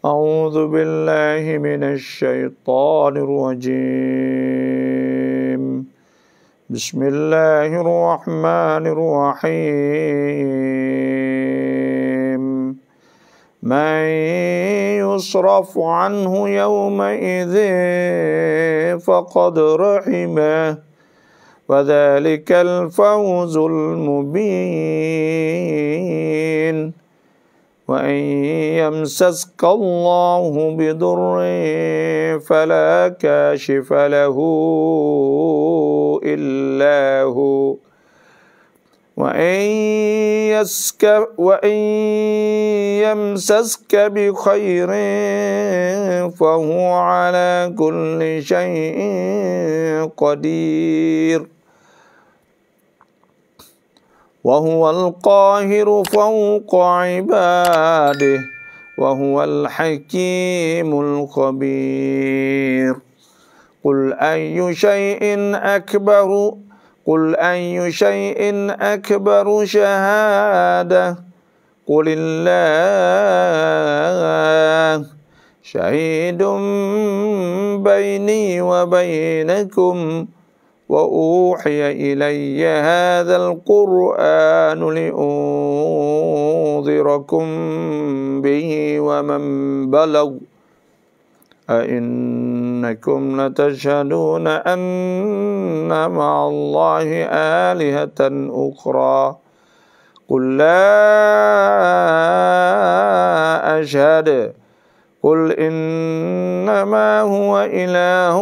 أعوذ بالله من الشيطان الرجيم بسم الله الرحمن الرحيم من يصرف عنه يومئذ فقد رحمه وذلك الفوز المبين وإن يمسسك الله بضر فلا كاشف له إلا هو وإن, يسك وإن يمسسك بخير فهو على كل شيء قدير وهو القاهر فوق عباده وهو الحكيم الخبير قل أي شيء أكبر قل أي شيء أكبر شهادة قل الله شهيد بيني وبينكم واوحي الي هذا القران لانذركم به ومن بلغ أئنكم لتشهدون أن مع الله آلهة أخرى قل لا أشهد قل إنما هو إله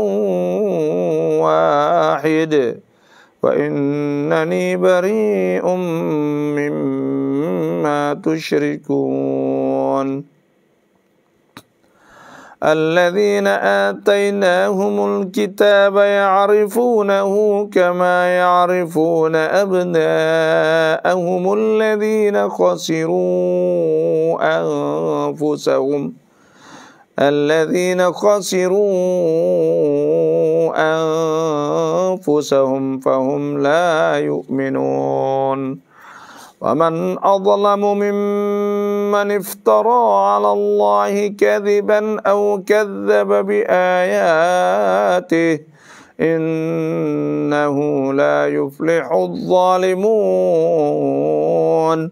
واحد وإنني بريء مما تشركون الذين آتيناهم الكتاب يعرفونه كما يعرفون أبناءهم الذين خسروا أنفسهم الذين خسروا أنفسهم فهم لا يؤمنون ومن أظلم ممن افترى على الله كذبا أو كذب بآياته إنه لا يفلح الظالمون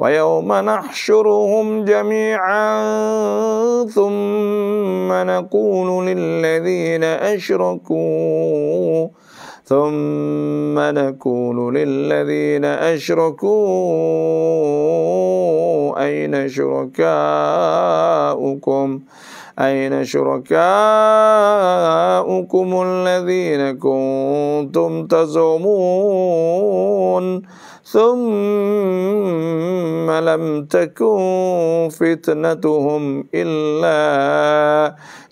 ويوم نحشرهم جميعا ثم نقول للذين أشركوا ثم نقول للذين أشركوا أين شركاؤكم أين شركاؤكم الذين كنتم تزعمون ثم لم تكن فتنتهم إلا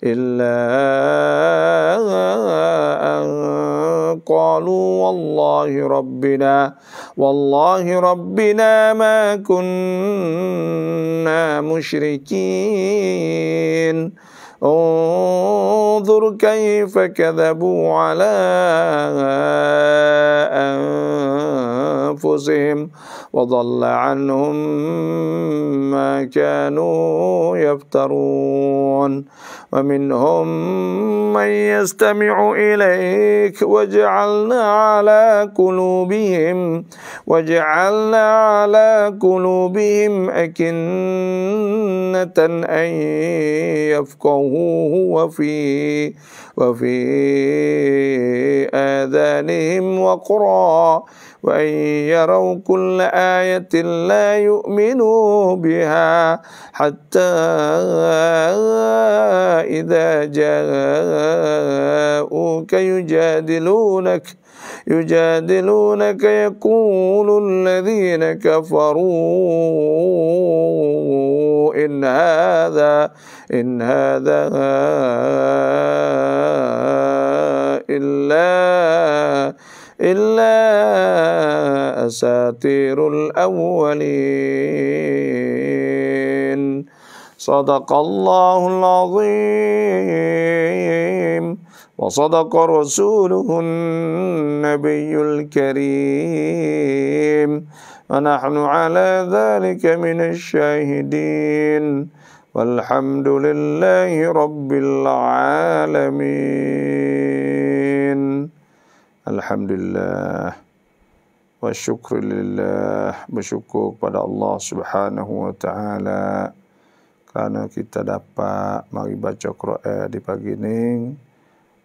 إلا أن قالوا والله ربنا والله ربنا ما كنا مشركين انظر كيف كذبوا على أنفسهم وضل عنهم ما كانوا يفترون ومنهم من يستمع إليك وجعلنا على قلوبهم وجعلنا على قلوبهم أكنة أن يفقهوه وفي وفي آذانهم وقرا وإن يروا كل آية لا يؤمنوا بها حتى إذا جاءوك يجادلونك يجادلونك يقول الذين كفروا إن هذا إن هذا إلا إلا أساطير الأولين صدق الله العظيم وصدق رسوله النبي الكريم ونحن على ذلك من الشاهدين والحمد لله رب العالمين Alhamdulillah, لله والشكر لله بشكر Allah Subhanahu Wa Taala, karena kita dapat mari baca Quran di pagi ini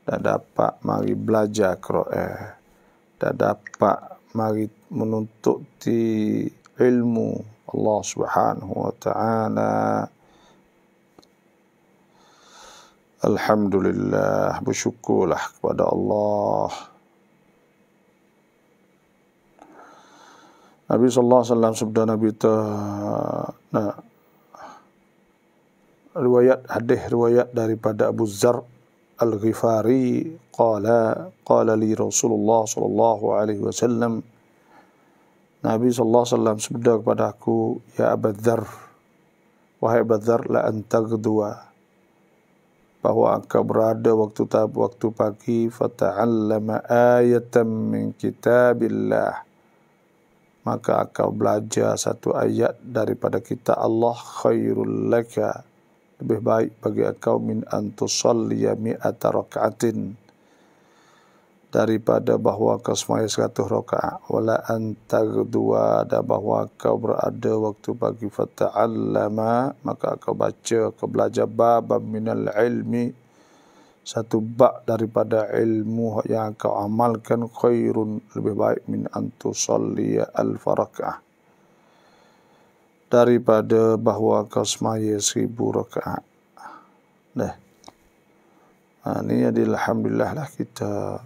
dan dapat mari belajar Quran dan dapat mari menuntut di ilmu Allah Subhanahu wa taala Alhamdulillah bersyukurlah kepada Allah Nabi sallallahu alaihi wasallam sabda Nabi ta nah riwayat hadis riwayat daripada Abu Zar Al-Ghifari qala qala li Rasulullah sallallahu alaihi wasallam Nabi sallallahu alaihi wasallam sabda kepada aku ya Abu Zar wahai Abu Zar la antaghdwa bahwa engkau berada waktu tab waktu pagi fata'allama ayatan min kitabillah maka kau belajar satu ayat daripada kita Allah khairul laka lebih baik bagi kau min antusalli mi'ata raka'atin daripada bahawa kau semuanya satu rakaat wala antagdua dan bahawa kau berada waktu pagi fata'allama maka kau baca kau belajar bab minal ilmi satu bak daripada ilmu yang kau amalkan khairun lebih baik min antu salliya al farakah daripada bahawa kau semaya seribu rakaat. Dah, Ha, ini jadi alhamdulillah lah kita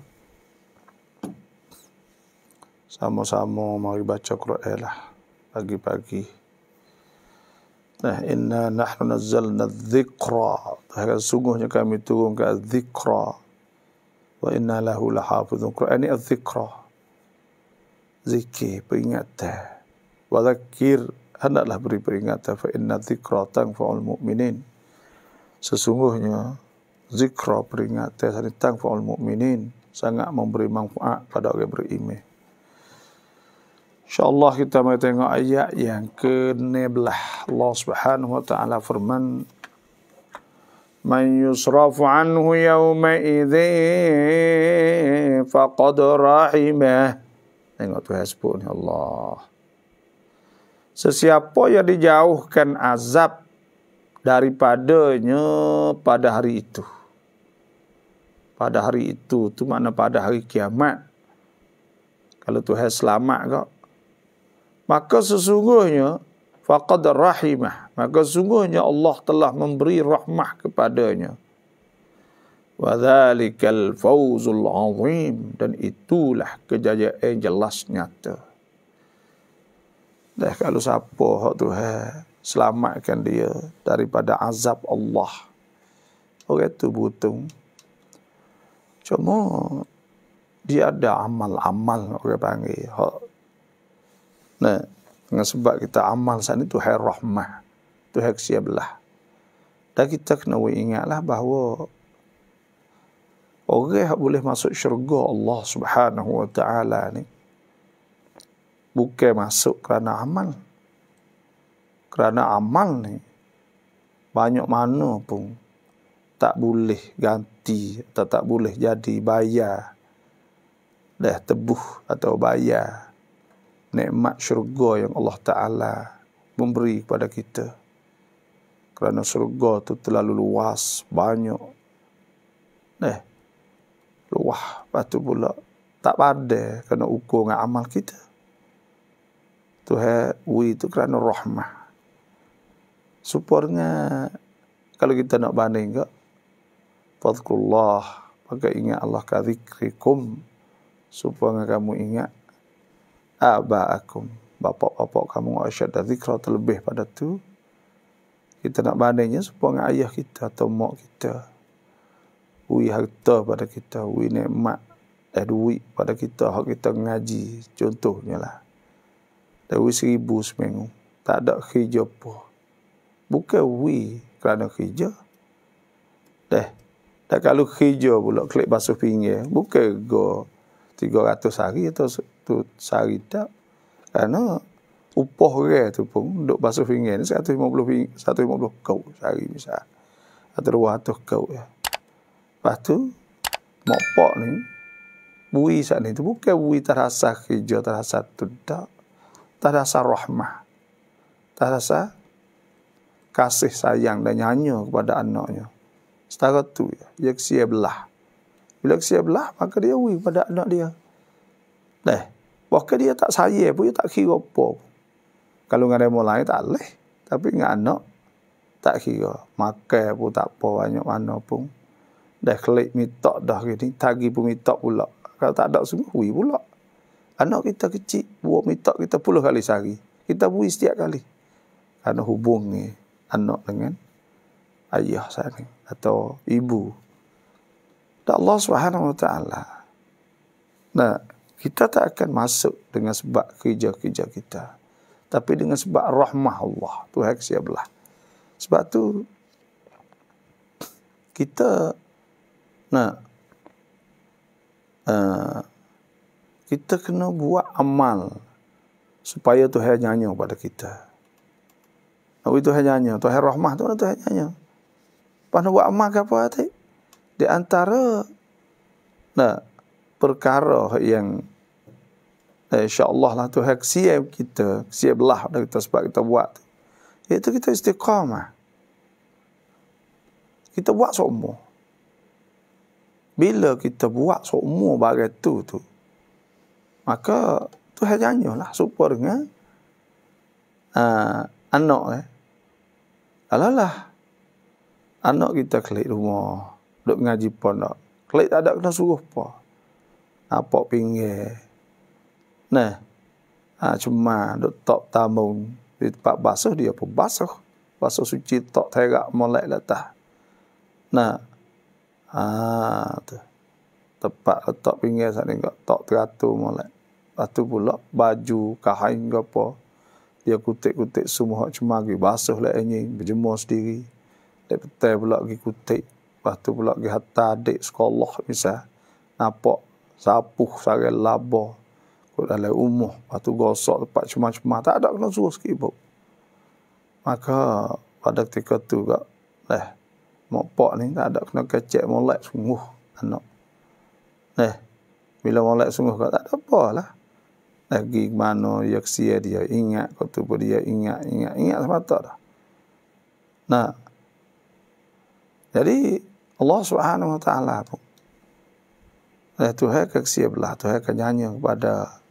sama-sama mari baca Quran lah pagi-pagi. Nah, inna nahnu nazzalna dzikra. Bahkan sungguhnya kami turunkan dzikra. Wa inna lahu lahafidhun Quran. Ini dzikra. Zikir, peringatan. Wa dzikir hendaklah beri peringatan fa inna dzikra tanfa'ul mu'minin. Sesungguhnya zikra peringatan tanfa'ul mu'minin sangat memberi manfaat pada orang beriman. InsyaAllah kita mari tengok ayat yang ke-16. Allah subhanahu wa ta'ala firman. Man yusrafu anhu yawma idhi faqad rahimah. Tengok Tuhan sebut ya ni Allah. Sesiapa yang dijauhkan azab daripadanya pada hari itu. Pada hari itu, tu makna pada hari kiamat. Kalau Tuhan selamat kau, maka sesungguhnya faqad rahimah maka sesungguhnya Allah telah memberi rahmah kepadanya wadzalikal fawzul azim dan itulah kejayaan jelas nyata dah kalau siapa hak Tuhan selamatkan dia daripada azab Allah orang tu butung cuma dia ada amal-amal orang panggil hak Nah, dengan sebab kita amal saat ini Tuhan rahmah. Tuhan kesiablah. Dan kita kena ingatlah bahawa orang yang boleh masuk syurga Allah subhanahu wa ta'ala ni bukan masuk kerana amal. Kerana amal ni banyak mana pun tak boleh ganti atau tak boleh jadi bayar dah tebuh atau bayar nikmat syurga yang Allah Ta'ala memberi kepada kita. Kerana syurga tu terlalu luas, banyak. Eh, luah. Lepas tu pula, tak pada kerana ukur dengan amal kita. Tu he, wui tu kerana rahmah. Supurnya, kalau kita nak banding ke, Fadhkullah, maka ingat Allah kadhikrikum, supurnya kamu ingat, aba'akum bapak-bapak kamu asyad zikra terlebih pada tu kita nak bandingnya serupa dengan ayah kita atau mak kita ui harta pada kita ui nikmat eh duit pada kita hak kita ngaji contohnya lah dari seribu seminggu tak ada kerja apa bukan ui kerana kerja deh dah kalau kerja pula klik basuh pinggir bukan go 300 hari atau satu sehari tak. Kerana upah rare tu pun duk basuh pinggan ni 150 150 kau sehari bisa Atau 200 kau ya. Lepas tu mak pak ni bui sat ni tu bukan bui terasa kerja terasa tu tak. Terasa rahmah. Terasa kasih sayang dan nyanyi kepada anaknya. Setara tu ya. Dia kesia belah. Bila kesia belah, maka dia wui pada anak dia. Dah. Bahkan dia tak saya pun, dia tak kira apa. Kalau dengan orang lain tak boleh. Tapi dengan anak, tak kira. Makan pun tak apa banyak mana pun. Dah klik mitok dah gini. Tagi pun minta pula. Kalau tak ada semua, hui pula. Anak kita kecil, buat mitok kita puluh kali sehari. Kita bui setiap kali. Kerana hubungi anak dengan ayah saya ni. Atau ibu. Dan Allah subhanahu wa Nah, kita tak akan masuk dengan sebab kerja-kerja kita tapi dengan sebab rahmah Allah Tuhan kasih belah sebab tu kita nak uh, kita kena buat amal supaya tu Tuhan nyanyi pada kita Nabi Tuhan tu Tuhan rahmah tu Tuhan nyanyi pas nak buat amal ke apa tu di antara nak perkara yang Eh, InsyaAllah lah Tuhan kesia kita. Kesia belah pada kita sebab kita buat. Itu eh, kita istiqamah. Kita buat seumur. Bila kita buat seumur bagai tu tu. Maka tu hanya lah. Supaya dengan uh, anak. Eh. Alalah. Lah. Anak kita klik rumah. Duduk ngaji pondok. Klik tak ada kena suruh apa. pinggir. Nah, ha, cuma duk tok tamu di tempat basuh dia pun basuh. Basuh suci tok terak molek letah. Nah, ha, tu. Tempat letak pinggir saat ni, tak teratur molek. Atu tu pula, baju, kahain ke apa. Dia kutik-kutik semua cuma pergi basuh lah ini, berjemur sendiri. Dia petai pula pergi kutik. Lepas tu pula pergi hantar adik sekolah misal. napok sapuh, sebagai labah. Kau dah dalam umuh, lepas tu gosok tempat cuma-cuma. Tak ada kena suruh sikit pun. Maka pada ketika tu kak, leh, mak pak ni tak ada kena kecek molek sungguh anak. Leh, bila molek sungguh kau tak ada apa lah. Leh, pergi ke mana, dia kesia dia, ingat kau tu pun dia, ingat, ingat, ingat semata dah. Nah, jadi Allah Subhanahu Wa Taala pun, leh tu hek belah, tu hek kepada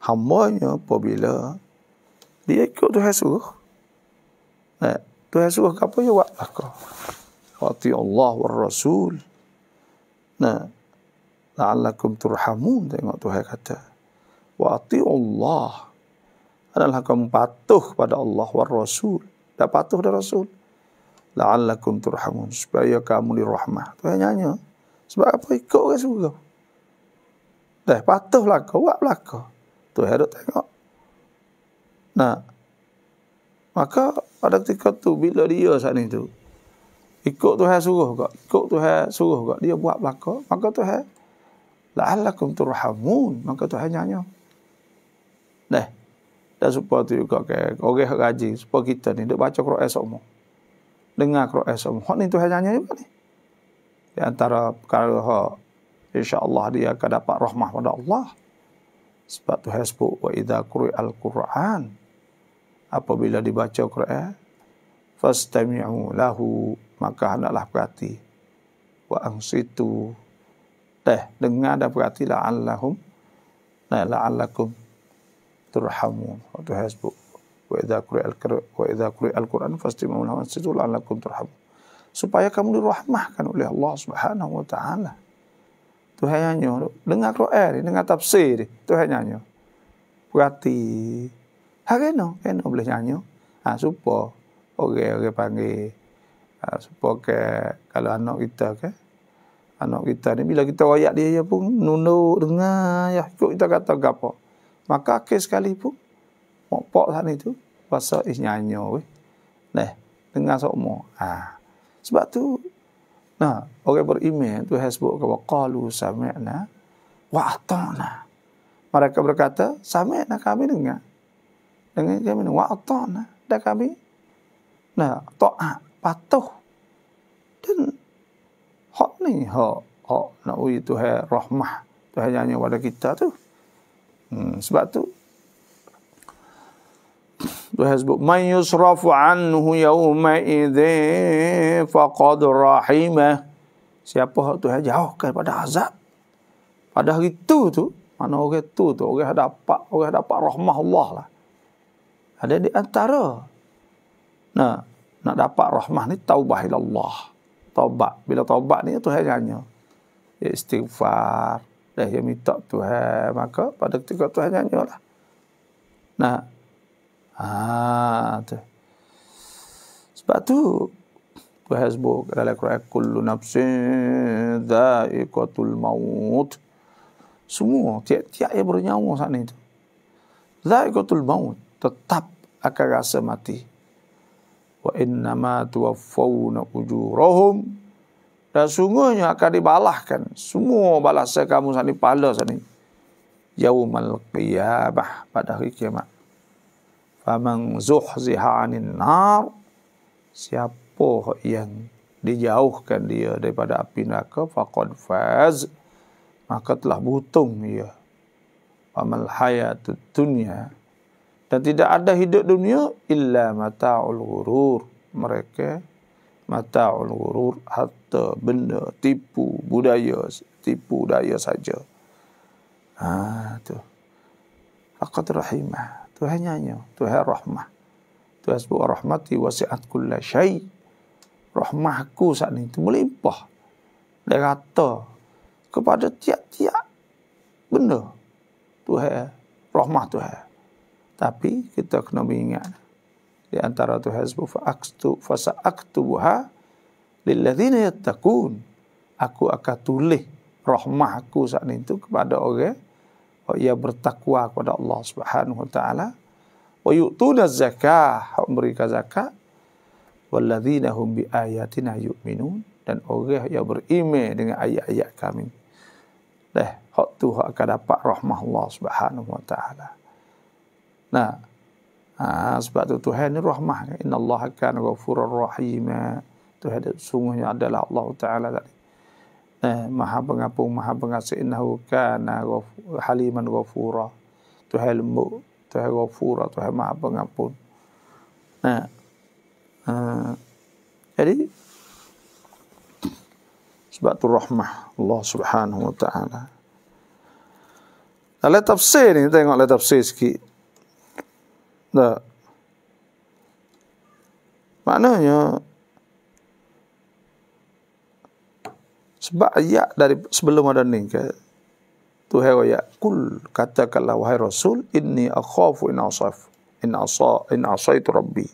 hambanya apabila dia ikut Tuhan suruh. Nah, eh, Tuhan suruh ke apa ya buat belaka. Wati Allah wa Rasul. Nah, la'allakum turhamun tengok Tuhan kata. Wati Allah adalah kamu patuh pada Allah wa Rasul. Tak patuh pada Rasul. La'allakum turhamun supaya kamu dirahmah. Tuhan nyanyi. Sebab apa ikut ke suruh? Dah patuhlah kau, buat belakang tu hero tengok. Nah, maka pada ketika tu bila dia saat ni tu ikut Tuhan suruh kok, ikut Tuhan suruh kok dia buat belaka, maka Tuhan la'allakum turhamun, maka Tuhan nyanyo. Nah, dan supaya tu juga ke orang gaji supaya kita ni dak baca Quran semua. Dengar Quran semua. Hak ni Tuhan nyanyo juga ni. Di antara perkara hak insya-Allah dia akan dapat rahmat pada Allah. Sebab tu hasbuk wa idza qira al-Quran apabila dibaca Quran fastami'u lahu maka hendaklah perhati wa angsitu teh dengar dan perhati la'allahum eh, la'allakum turhamun wa tu hasbuk wa idza qira al-Quran wa idza qira al-Quran fastami'u lahu wa angsitu la'allakum turhamun supaya kamu dirahmahkan oleh Allah Subhanahu wa taala Tuhan nyanyo. Dengar Quran dengar tafsir ni. Tuhan nyanyo. Berarti. Ha kena, kena boleh nyanyo. Ah ha, supo. Orang-orang okay, okay, panggil. Ha, supo ke kalau anak kita ke. Anak kita ni bila kita wayak dia ya pun nunduk dengar ya ikut kita kata gapo. Maka ke sekali pun mak pak sat lah ni tu pasal is nyanyo Nah, dengar sokmo. Ha. Sebab tu Nah, orang beriman tu hasbuk ke waqalu sami'na wa ata'na. Mereka berkata, sami'na kami dengar. Dengar kami dengar. wa ata'na. Dan kami nah, ta'at, patuh. Dan hak ni hak hak nak uji Tuhan rahmah. Tuhan yang ada kita tu. Hmm, sebab tu tersebut man yusrafu anhu yawma faqad rahimah siapa hak Tuhan jauhkan pada azab pada hari itu tu mana orang itu tu orang dapat orang dapat rahmah Allah lah ada di antara nah nak dapat rahmah ni taubah ila Allah taubat bila taubat ni Tuhan nyanya ya, istighfar dah dia minta Tuhan maka pada ketika Tuhan nyanyalah nah Ah, tu. Sebab tu Facebook dalam Quran kullu nafsin dha'iqatul maut. Semua tiap-tiap yang bernyawa sana itu. Dha'iqatul maut tetap akan rasa mati. Wa inna ma tuwaffawna ujurahum dan sungguhnya akan dibalahkan semua balasan kamu sana pahala sana. Yaumal qiyamah pada hari kiamat faman zuhziha anin nar siapa yang dijauhkan dia daripada api neraka faqad faz maka telah butung dia amal hayatud dunia dan tidak ada hidup dunia illa mataul ghurur mereka mataul ghurur harta benda tipu budaya tipu daya saja ha tu faqad rahimah Tuhan hanya Tuhan rahmah. Tuhan sebut rahmati wasiat kulla syai. Rahmahku saat ini melimpah. Dan kepada tiap-tiap benda. Tuhan rahmah Tuhan. Tapi kita kena mengingat di antara tu hasbu fa aktu fa saaktubuha lil ladzina yattaqun aku akan tulis rahmahku saat itu kepada orang Oh, ia bertakwa kepada Allah Subhanahu wa taala. Wa yu'tuna zakah, mereka zakat. Walladzina hum bi ayatina yu'minun dan orang yang beriman dengan ayat-ayat kami. Leh, hak tu hak akan dapat rahmat Allah Subhanahu wa taala. Nah, ha, sebab tu Tuhan ni rahmah. Inna Allah kan ghafurur rahim. Tuhan sungguhnya adalah Allah Taala tadi eh, maha pengapung maha pengasih innahu kana ghaf, haliman ghafura tuhan lembu tuhan ghafura tuhan maha pengapung nah eh, uh, eh, jadi sebab tu rahmah Allah subhanahu wa ta'ala Dah let tafsir ni, tengok let tafsir sikit. Tak. Maknanya, Sebab ya dari sebelum ada ni ke tu hewa ya kul katakanlah wahai rasul inni akhafu in asaf in asa in asaitu rabbi.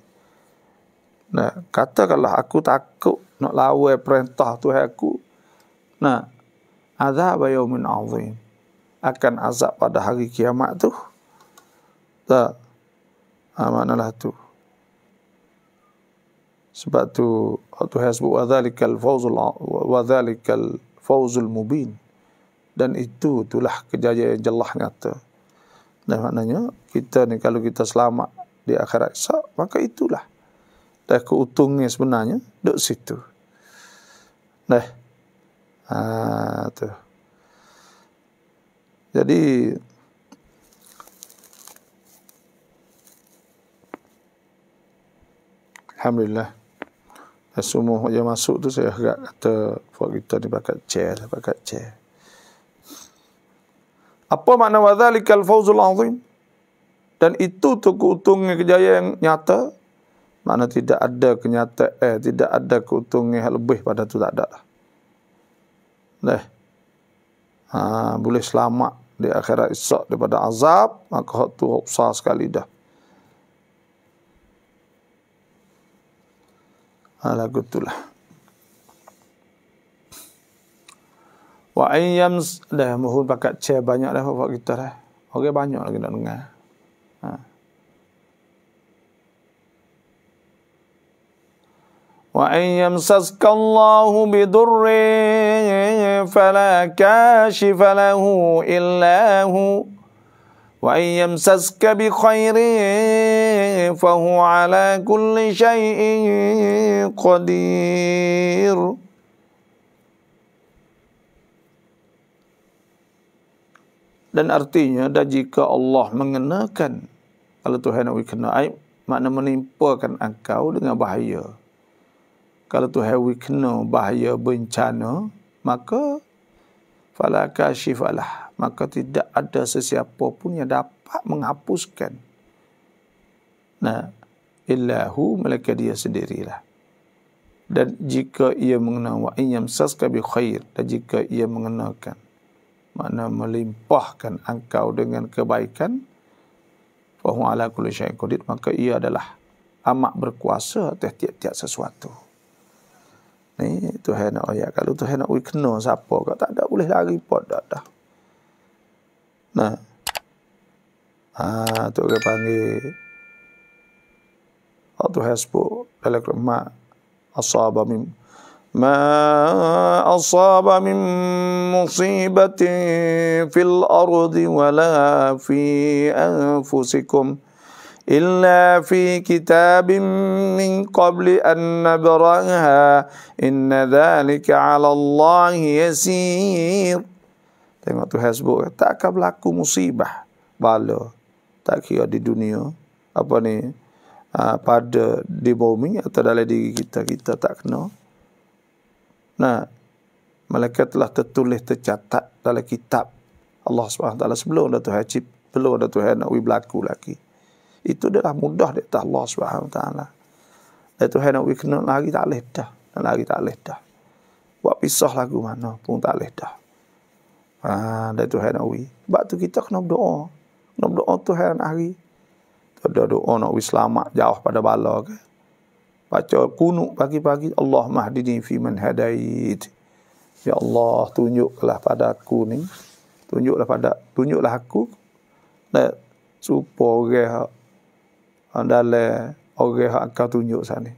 Nah, katakanlah aku takut nak lawan perintah Tuhan aku. Nah, azab yaumin azim akan azab pada hari kiamat tu. Tak. amanalah tu. Uh, sebab tu Allah sebut wadzalikal fawzul wadzalikal fawzul mubin dan itu itulah kejayaan jelah nyata dan maknanya kita ni kalau kita selamat di akhirat so, maka itulah dan keuntungnya sebenarnya duduk situ nah ha, tu jadi Alhamdulillah semua yang masuk tu saya agak kata buat kita ni bakat chair lah, bakat chair apa makna wadhalikal fawzul azim dan itu tu keuntungan kejayaan yang nyata mana tidak ada kenyataan eh tidak ada keuntungan yang lebih pada tu tak ada lah Nah, ha, boleh selamat di akhirat esok daripada azab maka tu usah sekali dah Ha, lagu itulah. Wa ayyam dah mohon pakat chair banyak dah buat kita dah. Orang okay, banyak lagi nak dengar. Ha. Wa ayyam saskallahu bidurrin fala kashifa lahu illa hu. Wa ayyam saska bi khairin فهو على كل شيء قدير dan artinya dan jika Allah mengenakan kalau Tuhan nak kena aib makna menimpakan engkau dengan bahaya kalau Tuhan awi bahaya bencana maka falakashifalah, maka tidak ada sesiapa pun yang dapat menghapuskan Nah, illahu mereka dia sendirilah. Dan jika ia mengenal wa in yamsaska bi khair, dan jika ia mengenalkan mana melimpahkan engkau dengan kebaikan, fa huwa ala kulli syai'in qadir, maka ia adalah amat berkuasa atas tiap-tiap sesuatu. Ni Tuhan oh ya. kalau Tuhan nak kena siapa kata tak ada boleh lagi, pot dah dah. Nah. Ah, ha, tu panggil قد هسبو ذلك ما أصاب من ما أصاب من مصيبة في الأرض ولا في أنفسكم إلا في كتاب من قبل أن نبرأها إن ذلك على الله يسير Tengok tu Hezbollah. Takkan مصيبة musibah. Bala. Tak kira di dunia. Ah, pada di bumi atau dalam diri kita kita tak kena. Nah, mereka telah tertulis tercatat dalam kitab Allah Subhanahu taala sebelum Datuk Haji belum dah Tuhan nak berlaku lagi. Itu adalah mudah di Allah Subhanahu taala. Dan Tuhan nak kena lagi tak leh dah, dan lagi tak leh dah. Buat pisah lagu mana pun tak leh dah. Ah, dan Tuhan nak Sebab tu kita kena berdoa. Kena berdoa Tuhan hari pada doa nak wis selamat jauh pada bala ke. Baca kunuk pagi-pagi Allah mahdini fi man hadait. Ya Allah tunjuklah pada aku ni. Tunjuklah pada tunjuklah aku. Nak supo orang hak andale orang hak tunjuk sana.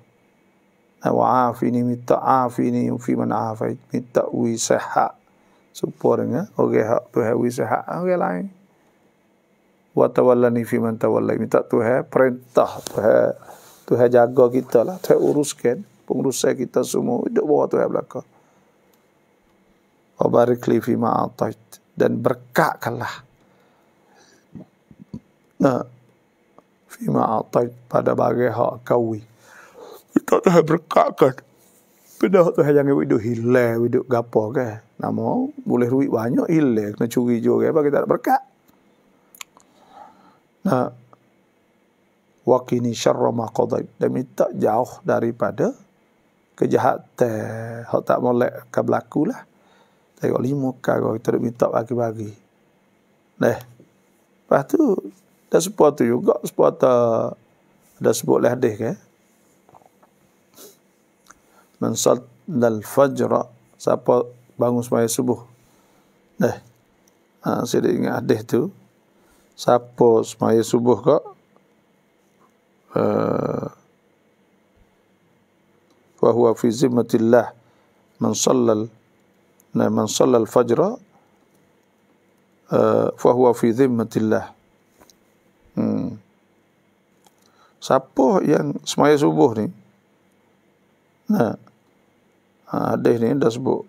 Nah, wa afini minta afini fi man afait minta wi sehat. Supo orang orang hak tu hak wi sehat orang lain wa tawallani fi man tawallai minta Tuhan perintah Tuhan Tuhan jaga kita lah Tuhan uruskan pengurusan kita semua hidup bawah Tuhan belaka wa barikli fi ma atait dan berkatkanlah nah fi ma atait pada bagai hak kau kita Tuhan berkatkan benda hak Tuhan jangan hidup hilang hidup gapo kan namo boleh ruik banyak hilang kena curi juga apa kita tak berkat nak wakini syarra ma qadai dan minta jauh daripada kejahatan hak tak molek akan berlaku lah tengok lima kali kita nak minta bagi-bagi Nah, lepas tu dan sebuah tu juga sebuah tu ada sebut lah deh kan man sal dal fajra siapa bangun semaya subuh Nah, ha, saya ingat hadis tu siapa semaya subuh kok uh, eh, wa fi zimmatillah man sallal nah, man sallal fajra uh, fa fi zimmatillah hmm. siapa yang semaya subuh ni nah ah, hadis ni dah sebut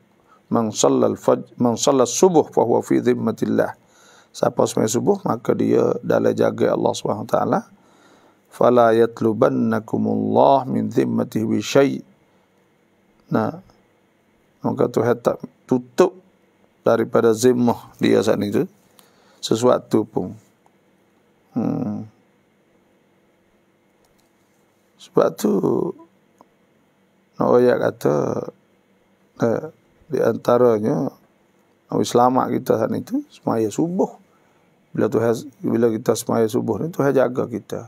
man sallal fajr subuh fahuwa fi zimmatillah siapa sembahyang subuh maka dia dalam jaga Allah Subhanahu taala fala yatlubannakumullah min dhimmatihi bi syai nah maka tu tak tutup daripada zimmah dia saat itu sesuatu pun hmm. sebab tu Nak kata eh, di antaranya Nabi selamat kita saat itu semaya subuh. Bila tu bila kita semaya subuh ni tu jaga kita.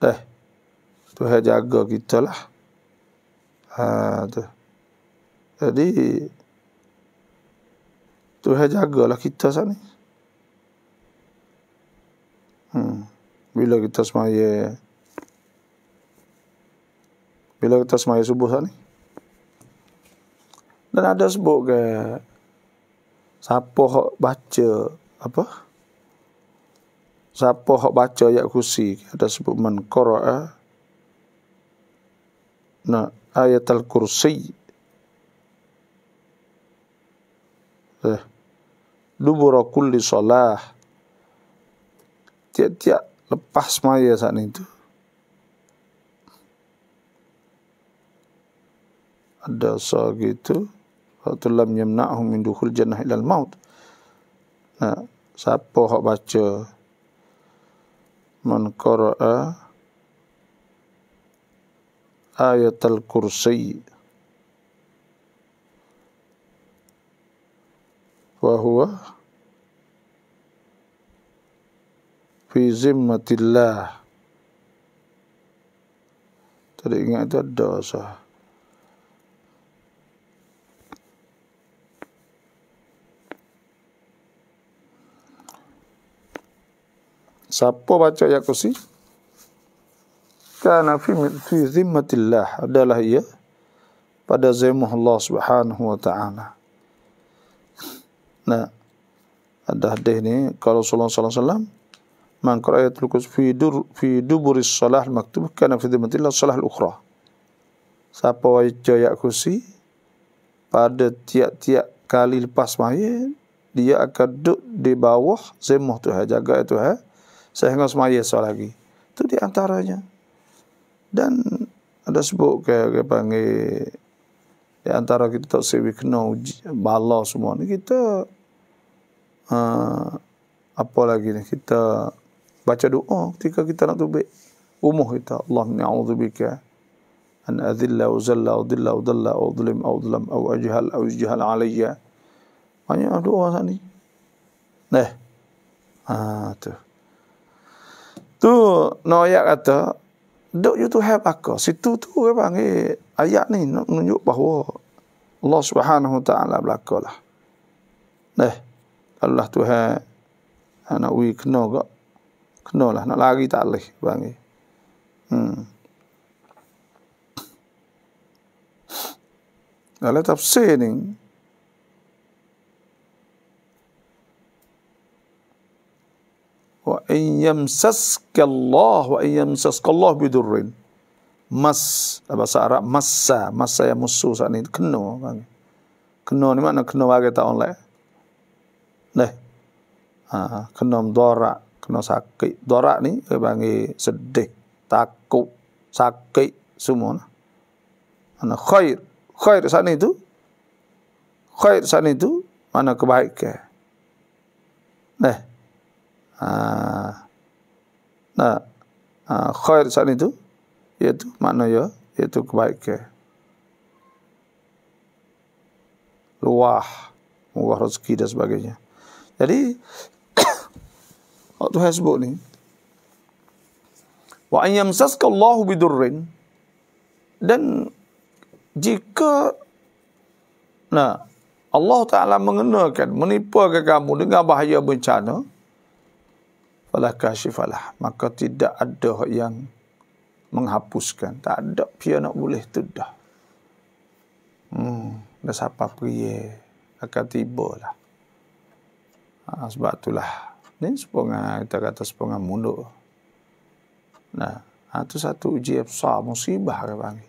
Teh. Tuhan jaga kita lah. Ha, tu. Jadi tu Tuhan jagalah kita saat ni. Hmm. Bila kita semaya bila kita semaya subuh saat ni. Dan ada sebut ke siapa hok baca apa? Siapa hok baca ayat kursi? Ada sebut man qara'a na ayat al-kursi. Eh. Dubura kulli salah. Tiap-tiap lepas semaya saat ni tu. Ada soal gitu waktu lam yamna'hum min dukhul jannah ila al-maut. Nah, siapa hok baca man qara'a al kursi wa huwa fi zimmatillah. Tadi ingat itu ada sah. Siapa baca ayat kursi? Kana fi zimmatillah adalah ia pada zimmah Allah Subhanahu wa taala. Nah, ada hadis ni kalau Salam Salam Salam man ayat Lukus kursi fi dur fi duburis salah maktub kana fi zimmatillah salah al-ukhra. Siapa baca ayat kursi pada tiap-tiap kali lepas mahir, dia akan duduk di bawah zimah Tuhan. Jaga itu Tuhan. Saya hanggang semaya soal lagi. Itu di antaranya. Dan ada sebut ke, ke panggil di antara kita tak sebi kena bala semua ni kita uh, apa lagi ni kita baca doa ketika kita nak tubik umuh kita Allah ni a'udzubika an adilla wa zalla wa dilla wa dalla wa zulim aw zulam aw ajhal aw ajhal alayya banyak doa sana ni neh ah tu Tu Noya kata, duk you to help aku. Situ tu dia panggil ayat ni nak menunjuk bahawa Allah Subhanahu wa taala belakalah. Neh. Allah Tuhan anak ah, we kena gak. Kena lah nak lari tak leh panggil. Hmm. Kalau tafsir ni, wa in yamsaska Allah wa in yamsaska Allah bidurrin mas bahasa Arab massa massa yang musuh sana itu kena kan kena ni mana kena bagi tak online leh ha, ha. kena mdora kena sakit dora ni bagi sedih takut sakit semua nah. ana khair khair sana itu, khair sana itu mana kebaikan leh Ah, nah ah, khair saat itu iaitu mana ya iaitu kebaikan luah murah rezeki dan sebagainya jadi waktu Facebook ni wa ayyam Allah bidurrin dan jika nah Allah Ta'ala mengenakan, menipu ke kamu dengan bahaya bencana, wala kasyifalah maka tidak ada yang menghapuskan tak ada pia nak boleh tu dah hmm dah siapa priye akan tiba lah ha, sebab itulah Ini sepunga kita kata sepunga mundur nah ha, tu satu ujian besar musibah ke panggil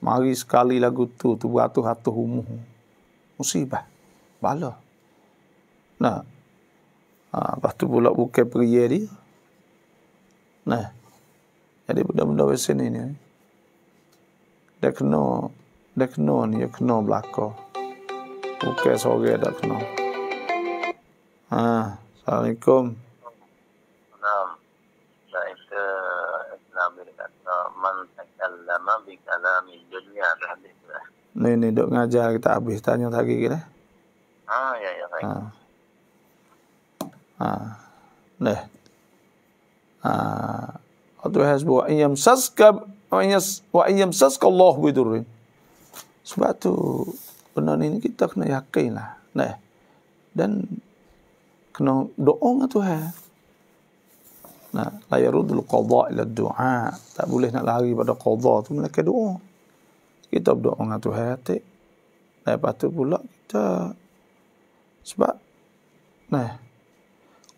mari sekali lagu tu tu beratus-ratus umuh musibah bala nah Ha, lepas tu pula bukan peria dia. Nah. Jadi benda-benda macam -benda ni ni. Dia kena, dia kena ni, dia kena belakang. Bukan sore dia kena. Ha, Assalamualaikum. Salam. Islam ini kata, Man takallama bikalami dunia dah habis lah. ngajar kita habis. Tanya lagi kira. Ah, ya, ya, baik. Ha. Ha. Nah. Ha. Atau hasbu wa ayyam saskab wa ayyam saskab Allah bidurin. Sebab tu benar ini kita kena yakin lah. Nah. Dan kena doa dengan Tuhan. Nah, la yarudul qadha ila du'a. Tak boleh nak lari pada qadha tu melainkan doa. Kita berdoa dengan Tuhan hati. Lepas tu pula kita sebab nah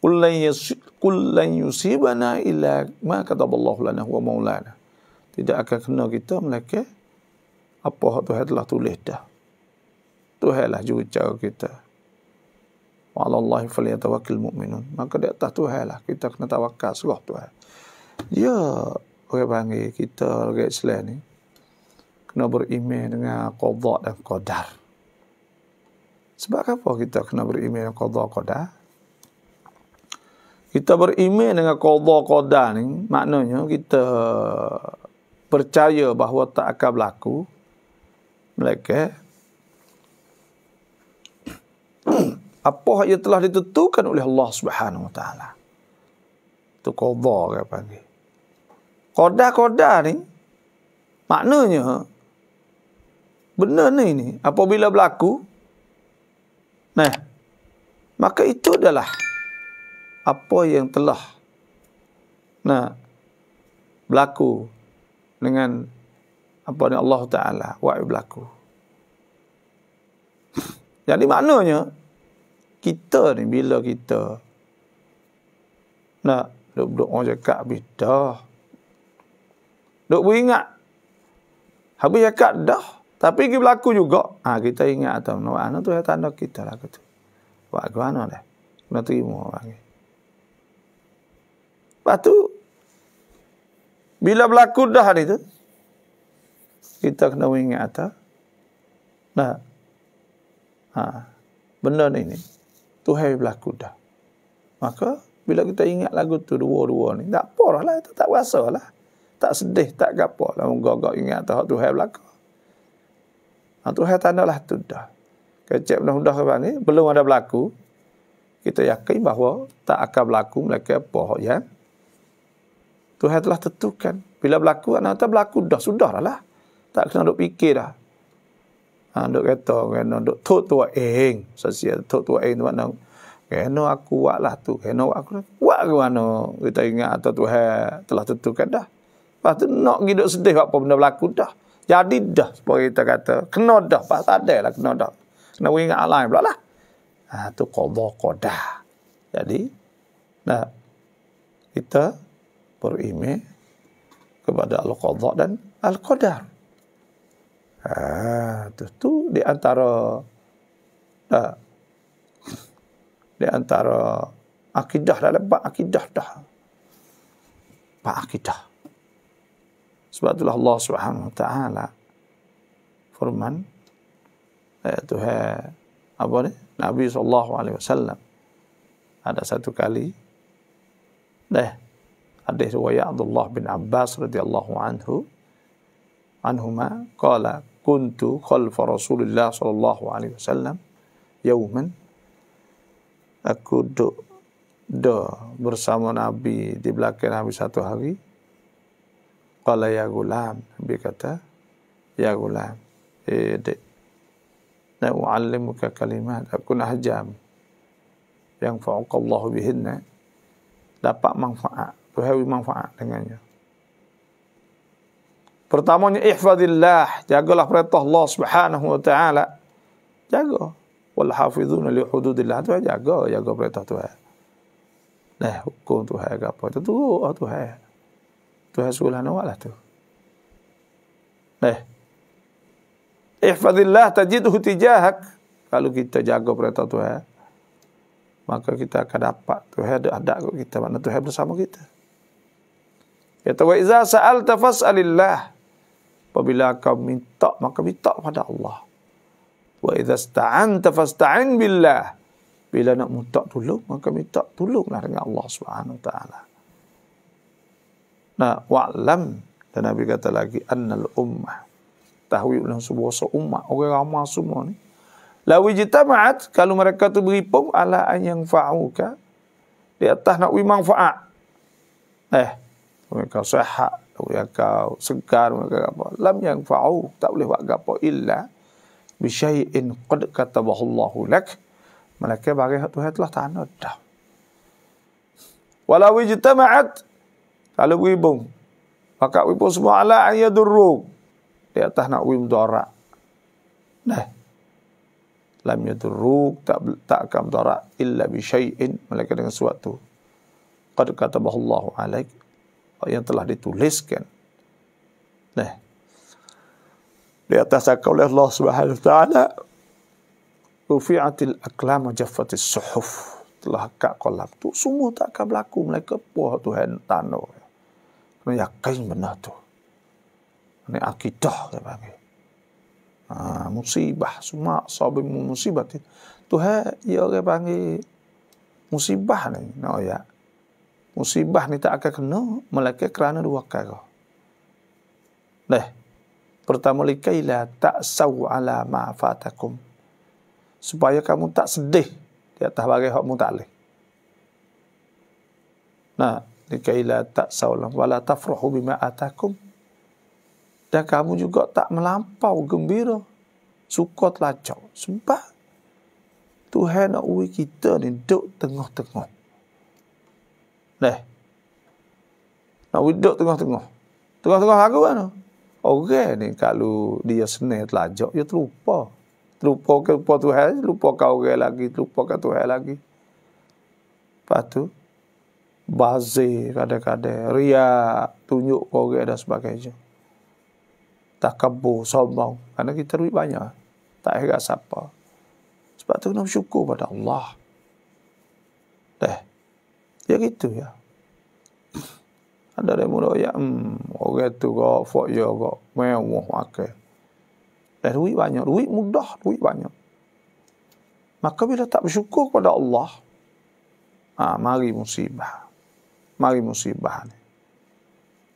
Qul lan yusibana illa ma kataballahu lana huwa maulana. Tidak akan kena kita melaka apa yang Tuhan telah tulis dah. Tuhan lah juga cara kita. Wa'ala Allahi faliyatawakil mu'minun. Maka di atas Tuhan lah. Kita kena tawakal serah Tuhan. Ya, orang panggil kita, orang Islam ni. Kena beriman dengan qadar dan qadar. Sebab apa kita kena beriman dengan qadar dan qadar? Kita beriman dengan qada qadar ni maknanya kita percaya bahawa tak akan berlaku. Mereka apa yang telah ditentukan oleh Allah Subhanahu wa taala. Tu qada ke apa ni? Qada-qada ni maknanya benar ni ni apabila berlaku nah maka itu adalah apa yang telah nah berlaku dengan apa ni Allah Taala wahai berlaku. Jadi maknanya kita ni bila kita nak duduk-duduk orang cakap habis dah. Duduk beringat. Habis cakap dah. Tapi dia berlaku juga. Ha, kita ingat atau mana tu yang tanda kita lah. Buat ke mana dah. Kena terima orang panggil. Lepas tu, bila berlaku dah hari tu, kita kena ingat tak? Nah, ha, benda ni ni, tu hari berlaku dah. Maka, bila kita ingat lagu tu dua-dua ni, tak apa lah, itu tak rasa lah. Tak sedih, tak apa lah. Gagak ingat tak, tu hari berlaku. Ha, tu hari tanda lah, tu dah. Kecep dah mudah ke ni, belum ada berlaku, kita yakin bahawa tak akan berlaku mereka pohon yang Tuhan telah tentukan. Bila berlaku, anak kata berlaku dah, sudah lah, lah. Tak kena duk fikir dah. Ha, duk kata, kena duk tuk tua ing, Sosial, tuk tua ing tu makna. Kena aku buat lah tu. Kena aku lah. Buat ke mana? Kita ingat atau Tuhan telah tentukan dah. Lepas tu nak pergi duk sedih apa benda berlaku dah. Jadi dah, seperti kita kata. Kena dah, pas tak ada lah kena dah. Kena ingat Allah yang pula lah. Ha, tu kodoh kodah. Jadi, nah, kita berime kepada Al-Qadha dan Al-Qadar. Ah, tu di antara ah, di antara akidah dah lebat akidah dah. Pak akidah. Sebab itulah Allah Subhanahu Wa taala firman ayat eh, tu eh, apa ni? Nabi sallallahu alaihi wasallam ada satu kali dah Hadis riwayat Abdullah bin Abbas radhiyallahu anhu anhuma qala kuntu khalf Rasulullah sallallahu alaihi wasallam yauman aku duduk do bersama Nabi di belakang Nabi satu hari qala ya gulam bi kata ya gulam eh na na'allimuka kalimat aku nahjam yang fa'uqallahu bihinna dapat manfaat duhawi manfaat dengannya. Pertamanya ihfadillah, jagalah perintah Allah Subhanahu wa taala. Jaga. Wal hafizuna li hududillah, jaga, jaga perintah Tuhan. Nah, hukum Tuhan ke apa? Tu ah, Tuhan. Tuhan Tuha lah sulhana wala tu. Nah. Ihfadillah tajidhu tijahak. Kalau kita jaga perintah Tuhan, maka kita akan dapat Tuhan ada kok kita, mana Tuhan bersama kita. Ya Kata wa iza sa'alta fas'alillah. Apabila kau minta maka minta pada Allah. Wa iza sta'anta fasta'in billah. Bila nak minta tolong maka minta tolonglah dengan Allah Subhanahu taala. Nah, wa'lam dan Nabi kata lagi annal ummah tahu ulang sebuah seumat orang ramai semua ni la wijtama'at kalau mereka tu berhimpun ala an yang fa'uka di atas nak wi manfaat eh mereka sehat mereka segar mereka apa lam yang fa'u tak boleh buat apa illa bi syai'in qad katabahu Allah lak mereka bagai hak Tuhan telah tanda dah walau ijtama'at kalau wibung, maka wibung semua ala an yadurru di atas nak wim dara nah lam yadurru tak tak akan dara illa bi mereka dengan suatu Kata katabahu Allah alaik yang telah dituliskan. Nah, di atas oleh Allah Subhanahu Taala, rufiatil aklam jafatil suhuf telah kak kolam tu semua tak akan berlaku mereka puah Tuhan tano. Kami yakin tu. Ini akidah dia panggil. Ha, musibah semua sabi musibah tu. Tuhan ia ya, dia panggil musibah ni. Nah ya musibah ni tak akan kena melainkan kerana dua perkara. Leh. Pertama likaila tak sau ala ma fatakum. Supaya kamu tak sedih di atas barang hak mu tak leh. Nah, likaila tak sau lam wala tafrahu bima atakum. Dan kamu juga tak melampau gembira. Suka telacau. Sebab Tuhan nak uwi kita ni duduk tengah-tengah. Leh. Nak widok tengah-tengah. Tengah-tengah lagu kan. Orang oh, okay, ni kalau dia senang telajak, dia ya, terlupa. Terlupa ke lupa Tuhan, lupa kau orang lagi, terlupa ke Tuhan lagi. Lepas tu, bazir kadang-kadang, riak, tunjuk kau orang dan sebagainya. Tak kabur, sombong. Karena kita duit banyak. Tak hebat siapa. Sebab tu kena bersyukur pada Allah. Dah. Eh. Ya gitu ya. Ada yang mula ya, hmm, orang tu kok, fok ya kok, mewah makan. Dan eh, duit banyak, duit mudah, duit banyak. Maka bila tak bersyukur kepada Allah, ah ha, mari musibah. Mari musibah ni.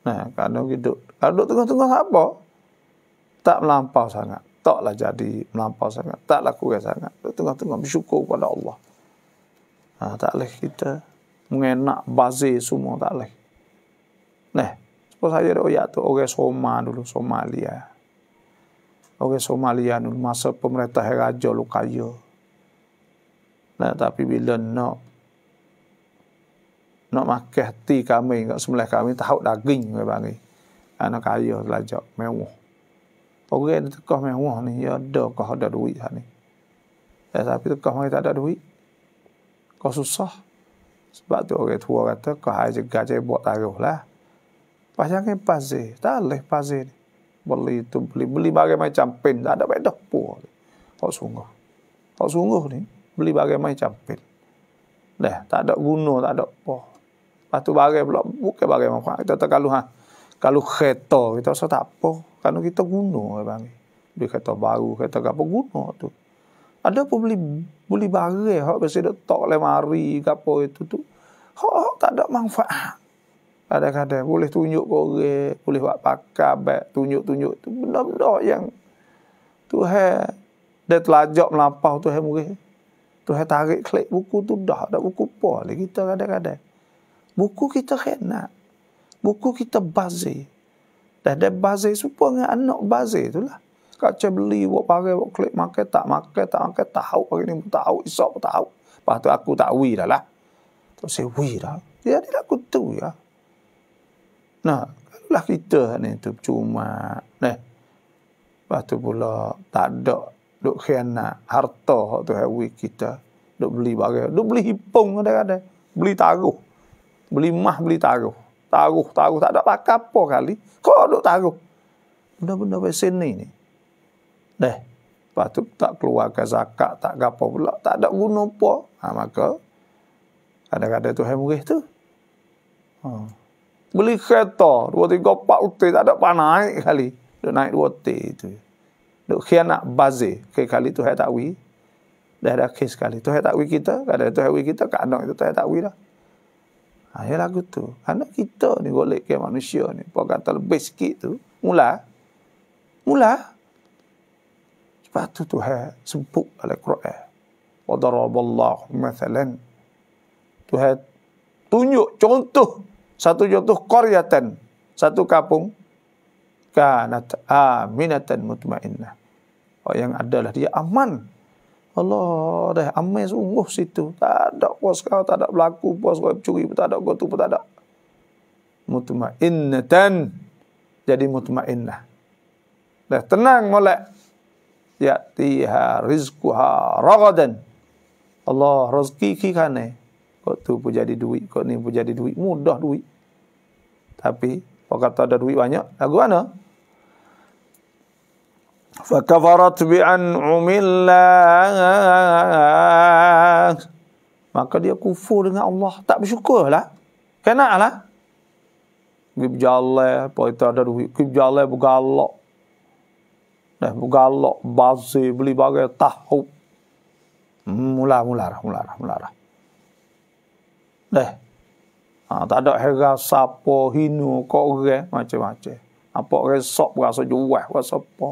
Nah, kalau gitu. Kalau duduk tengah-tengah apa? Tak melampau sangat. Taklah jadi melampau sangat. Taklah kurang sangat. tengah-tengah bersyukur kepada Allah. Ha, tak boleh kita mengenak base semua tak leh. Leh. Sebab saya ada oya tu orang Soma dulu Somalia. Orang Somalia dulu masa pemerintah raja lu kaya. Nah, tapi bila nak nak makan hati kami, nak semelih kami, tahu daging ke bagi. Anak kaya telajak, mewah. Orang ni tekah mewah ni, ya ada kau ada duit ni. Eh, tapi tekah mereka tak ada duit. Kau susah sebab tu orang tua kata kahai je gaje buat taruh lah. Pasang ke pasir, tak leh pasir ni. Beli tu beli beli barang macam pin, tak ada beda pun. Tak sungguh. Tak sungguh ni beli barang macam pin. Dah, tak ada guna, tak ada apa. Lepas tu barang pula bukan barang apa. Kita tak kalau ha. Kalau kereta kita rasa tak apa, kan kita guna Beli kereta baru, kereta apa guna tu. Ada pun beli beli barang eh, hok biasa dok tok lemari ke apa itu tu. Hok hok tak ada manfaat. Ada kadang boleh tunjuk ke orang, boleh buat pakar, baik, tunjuk-tunjuk tu benda-benda yang Tuhan dia telajak melampau Tuhan murih. Tuhan tarik klik buku tu dah, ada buku apa lagi kita kadang-kadang. Buku kita kena. Buku kita bazir. Dah ada bazir supaya anak bazir itulah. Kak cik beli, buat pakai, buat klik, makan, tak makan, tak makan, tahu pagi ni, tahu, isap, tahu. Lepas tu aku tak wih dah lah. Terus saya wih dah. Ya, dia tidak aku tu ya. Nah, kalau kita ni tu cuma, ne. Lepas tu pula, tak ada, duk khianat, harta tu hewi kita, duk beli bagai, duk beli hipung ada ada, beli taruh, beli mah, beli taruh, taruh, taruh, tak ada pakai apa kali, kau duk taruh. Benda-benda besin ni ni, Deh. Lepas tu tak keluarkan zakat, tak gapo pula, tak ada guna apa. Ha, maka kadang-kadang Tuhan murih tu. Ha. Beli kereta, dua, tiga, empat utih, tak ada panai kali. Duk naik dua utih itu. Duk khianat bazir. Okay, kali tu saya tak wih. Dah ada kes sekali. Tuhan tak wih kita. Kadang-kadang Tuhan wih kita. Kadang itu Tuhan tak wih dah. Ha, ya lagu tu. Karena kita ni boleh ke manusia ni. Pak kata lebih sikit tu. Mula. Mula. Sebab tu Tuhan sebut dalam Quran. Wa daraballahu mathalan. Tuhan tunjuk contoh satu contoh qaryatan, satu kampung kanat aminatan mutmainnah. Oh yang adalah dia aman. Allah dah aman sungguh situ. Tak ada bos kau, tak ada berlaku bos kau curi, tak ada gotu tu, tak ada. Mutmainnatan jadi mutmainnah. Dah tenang molek yatiha rizquha ragadan. Allah rezeki ki eh. kane. Kok tu pun jadi duit, kok ni pun jadi duit, mudah duit. Tapi kalau kata ada duit banyak, lagu mana? Fakafarat bi'an umillah. Maka dia kufur dengan Allah. Tak bersyukur lah. kenalah? lah. Gib tu ada duit. Gib bukan Allah dah galak bazir beli bagai tahu mula hmm, mula lah mula lah mula lah eh, dah ha, tak ada hera sapo hinu kok eh, macam macam apa resop rasa jual rasa apa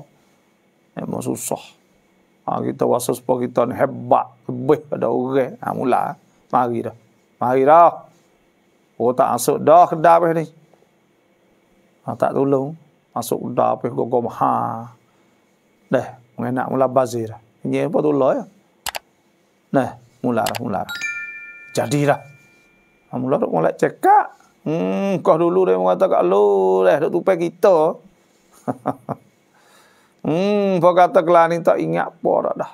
eh, memang susah ha, kita rasa sapo kita ni hebat lebih pada orang ha, mula mari dah mari dah oh tak masuk dah kedai ni ha, tak tolong masuk dah pergi gogoh mahal Dah, mengenak mula bazir. Ini apa tu ya? Nah, mula lah, mula lah. Jadi lah. Ah, mula tu mula cekak. Hmm, kau dulu dia mengatakan, lu dah, tu tupai kita. hmm, kau kata kelahan ni tak ingat apa dah.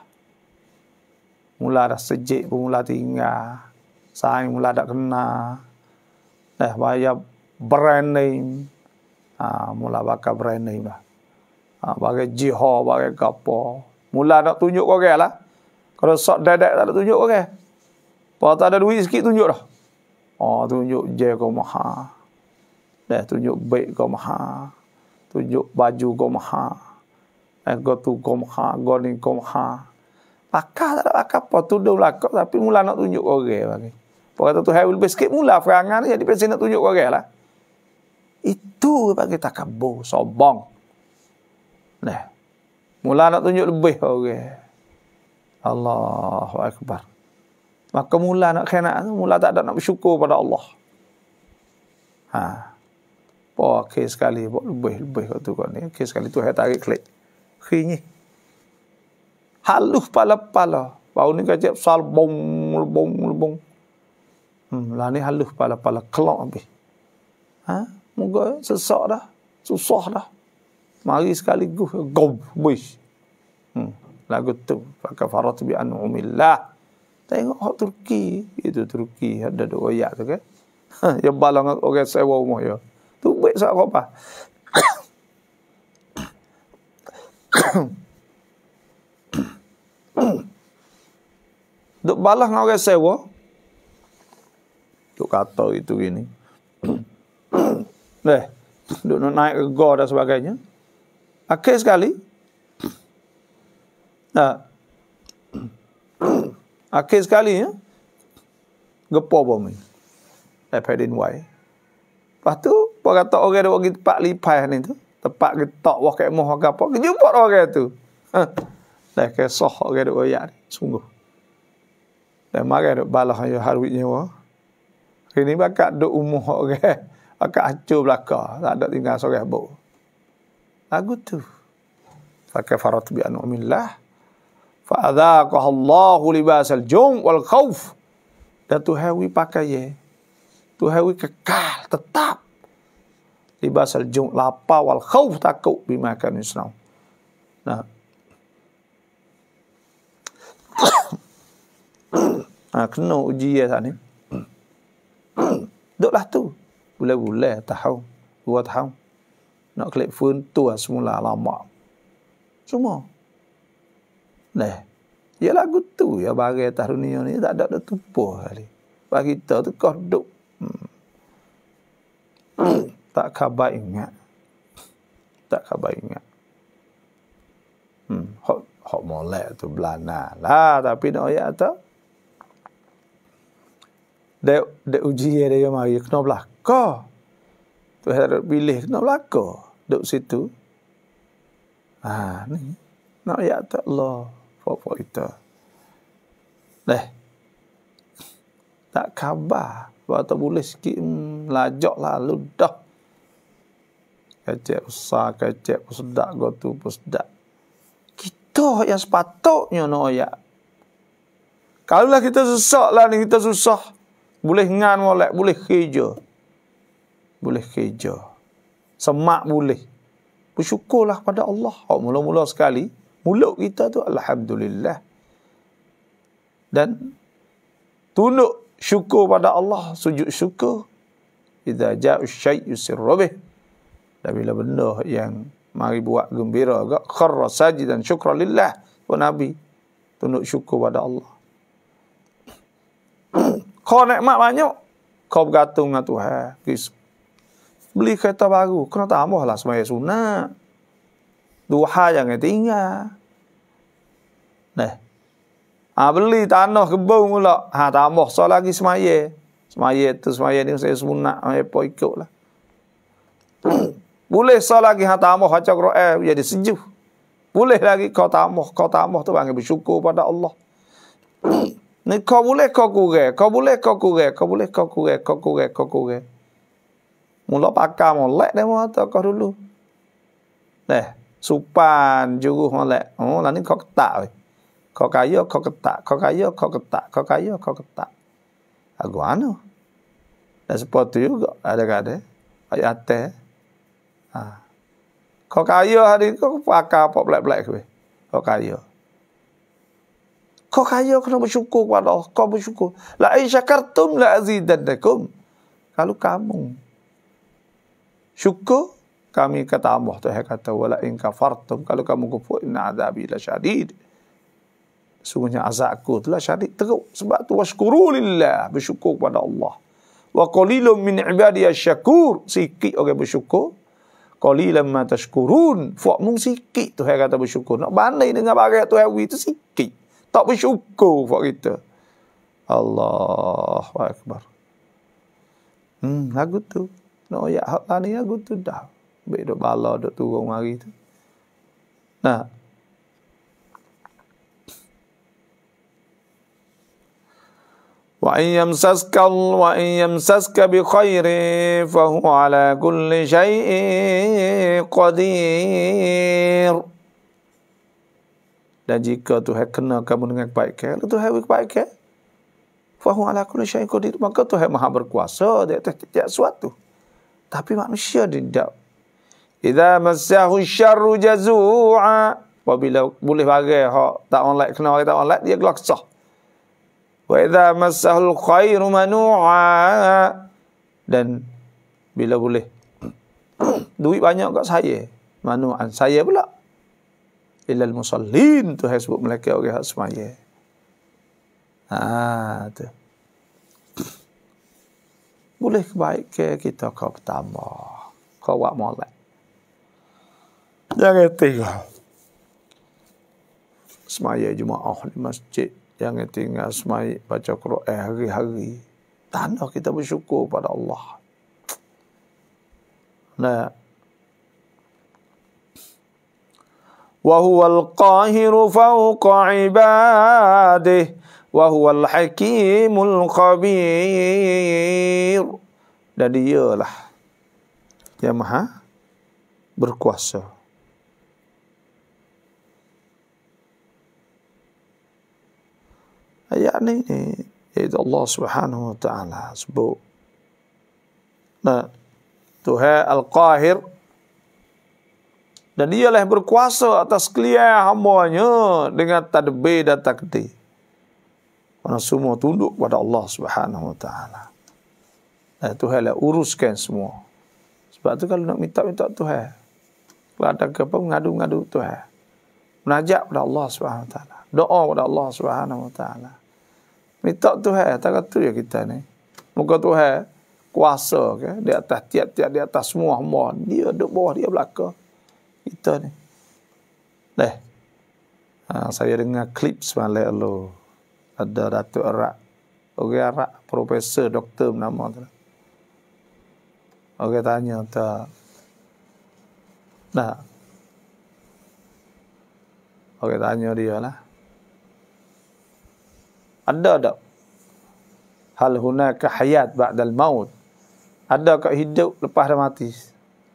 Mula dah sejik pun mula tinggal. Saya mula dah kena. Dah, bayar brand name. Ah, mula bakal brand name lah. Ha, bagi jiha, bagi gapa. Mula nak tunjuk kau lah. Kalau sok dedek tak nak tunjuk kau orang. Kalau tak ada duit sikit tunjuk dah. Oh, tunjuk je kau maha. Dah eh, tunjuk baik kau maha. Tunjuk baju kau maha. Eh, kau tu kau maha. Kau ni kau maha. Pakar tak ada pakar apa. Tuduh lah Tapi mula nak tunjuk kau orang. Bagi. Kau kata tu hari lebih sikit mula ferangan. Jadi pasti nak tunjuk kau orang lah. Itu bagi takabur. Sobong. Sobong. Nah. Mula nak tunjuk lebih orang. Okay. Allahu akbar. Maka mula nak kena, mula tak ada nak bersyukur pada Allah. Ha. Po okay sekali buat lebih-lebih kat tu kat Okay sekali tu saya tarik klik. Khinyi. Halus pala-pala. Bau ni kacik sal bong bong bong. Hmm, lah ni halus pala-pala kelak habis. Ha? Moga sesak dah. Susah dah mari sekali guh gob wish hmm. lagu tu pakai farat bi an umillah tengok hak oh, turki itu turki ada dua ayat tu kan ya balang orang sewa rumah ya tu baik sak apa duk balas dengan orang sewa duk kata itu gini Eh, duk nak naik ke gor dan sebagainya. Akhir sekali. nah, ha. Akhir sekali ya. Gepo bom ni. Fadin Y. Lepas tu, Pak kata orang ada pergi tempat lipai ni tu. Tempat getok wakil moh ke apa. jumpa orang tu. Ha. Dah kesoh orang ada wayak Sungguh. Dah marah ada balah yang harwitnya. Hari ni bakat duk umuh orang. Bakat hancur belaka Tak ada tinggal seorang buk lagu tu fakafarat bi anumillah, fa adzaqahu Allahu libasal jum wal khauf dan tu pakai ye tu hawi kekal tetap libasal jum lapa wal khauf takuk bimakan kan nah Ah, kena uji ya sana. Duklah tu. Bula-bula, tahu. Buat tahu nak klik phone tu lah semula lama. Semua. Nah. Ya lagu tu ya bagai atas dunia ni tak ada dah tumpuh kali. Bagi kita tu kau duduk. Hmm. tak khabar ingat. Tak khabar ingat. Hmm. Hak, hak molek tu belana lah. Tapi nak ayat tu. Dia, dia uji dia dia mari. Kena belakang. Tu Tuhan pilih nak berlaku duduk situ. Ha ni. Nak ya tak Allah fok-fok kita. Leh. Tak khabar. Waktu boleh sikit melajak hmm, lah ludah. Kecek usah, kecek pesedak gotu pesedak. Kita yang sepatutnya nak ya. Kalau lah kita susah lah ni kita susah. Boleh ngan walek, boleh hijau boleh kerja. Semak boleh. Bersyukurlah pada Allah. Oh, mula-mula sekali, mulut kita tu Alhamdulillah. Dan tunuk syukur pada Allah, sujud syukur. Iza ja'u yusir yusirrobih. Dan bila benda yang mari buat gembira juga, kharra sajid dan syukra lillah. Tuan Nabi, tunduk syukur pada Allah. Kau nekmat banyak, kau bergantung dengan Tuhan beli kereta baru kena tambah lah semaya sunat duha jangan tinggal nah ha, beli tanah kebun pula ha tambah so lagi semaya semaya tu semaya ni saya sunat saya pun ikut lah boleh so lagi ha tambah hacak ro'e jadi sejuk boleh lagi kau tambah kau tambah tu panggil bersyukur pada Allah ni kau boleh kau kurang kau boleh kau kurang kau boleh kau kurang kau kurang kau kurang Mula pakar molek dia mahu tak kau dulu. Eh, supan juru molek. Oh, lah ni kau ketak. Weh. Kau kaya, kau ketak. Kau kaya, kau ketak. Kau kaya, kau ketak. Aku anu. Dan seperti juga ada kata. Ayat atas. Ha. Kau kaya hari ini, kau pakar apa belak-belak. Kau kaya. Kau kaya kena bersyukur kepada Allah. Kau bersyukur. La'in syakartum la'azidannakum. Kalau kamu syukur kami kata Allah tu yang kata wala in kafartum kalau kamu kufur inna azabi la syadid sungguhnya azabku itulah syadid teruk sebab tu washkuru lillah bersyukur kepada Allah wa qalilum min ibadiy syakur sikit orang bersyukur qalilam ma tashkurun fuak mung sikit tu yang kata bersyukur nak bandai dengan barat tu hawi tu sikit tak bersyukur fuak kita Allahu akbar hmm lagu tu No ya hak tani aku tu dah. Baik duk bala duk turun mari tu. Nah. Wa in yamsaska wa in yamsaska bi khairi fa huwa ala kulli shay'in qadir. Dan jika Tuhan kena kamu dengan kebaikan, Tuhan beri kebaikan. Fahu ala kulli syaih kudit. Maka Tuhan maha berkuasa di atas tiap suatu. Tapi manusia tidak. Idza masyahu syarru jazu'a. Apabila boleh bagai hak tak orang like kena orang tak orang like dia gelaksah. Wa idza masahul khairu manu'a. Dan bila boleh duit banyak kat saya. Manu'an saya pula. Ilal musallin tu hasbuk mereka orang hak semaya. Ah ha, tu boleh baik ke kita kau pertama. Kau buat molek. jangan tinggal. Semaya Jumaat di masjid. jangan tinggal semaya baca Quran hari-hari. Tanah kita bersyukur pada Allah. Nah. Wahuwal qahiru fauqa ibadih wa huwal hakimul khabir dan dialah yang maha berkuasa ayat ni iaitu Allah subhanahu wa ta'ala sebut nah, tuha al-qahir dan dialah berkuasa atas kelihatan hambanya dengan tadbir dan takdir Karena semua tunduk kepada Allah Subhanahu Wa Taala. Eh, Tuhan lah uruskan semua. Sebab tu kalau nak minta-minta Tuhan. Kalau ada ke apa, mengadu-ngadu Tuhan. Menajak pada Allah Subhanahu Wa Taala. Doa pada Allah Subhanahu Wa Taala. Minta Tuhan, tak kata ya kita ni. Muka Tuhan kuasa ke, di atas tiap-tiap, di atas semua semua. Dia duduk bawah, dia belakang. Kita ni. Dah. Ha, saya dengar klip semalam lalu ada Datuk Arak. Orang Arak, Profesor, Doktor nama tu. Orang tanya, tak. Nah. Orang tanya dia lah. Ada tak? Hal hunaka hayat ba'dal maut. Ada kat hidup lepas dah mati.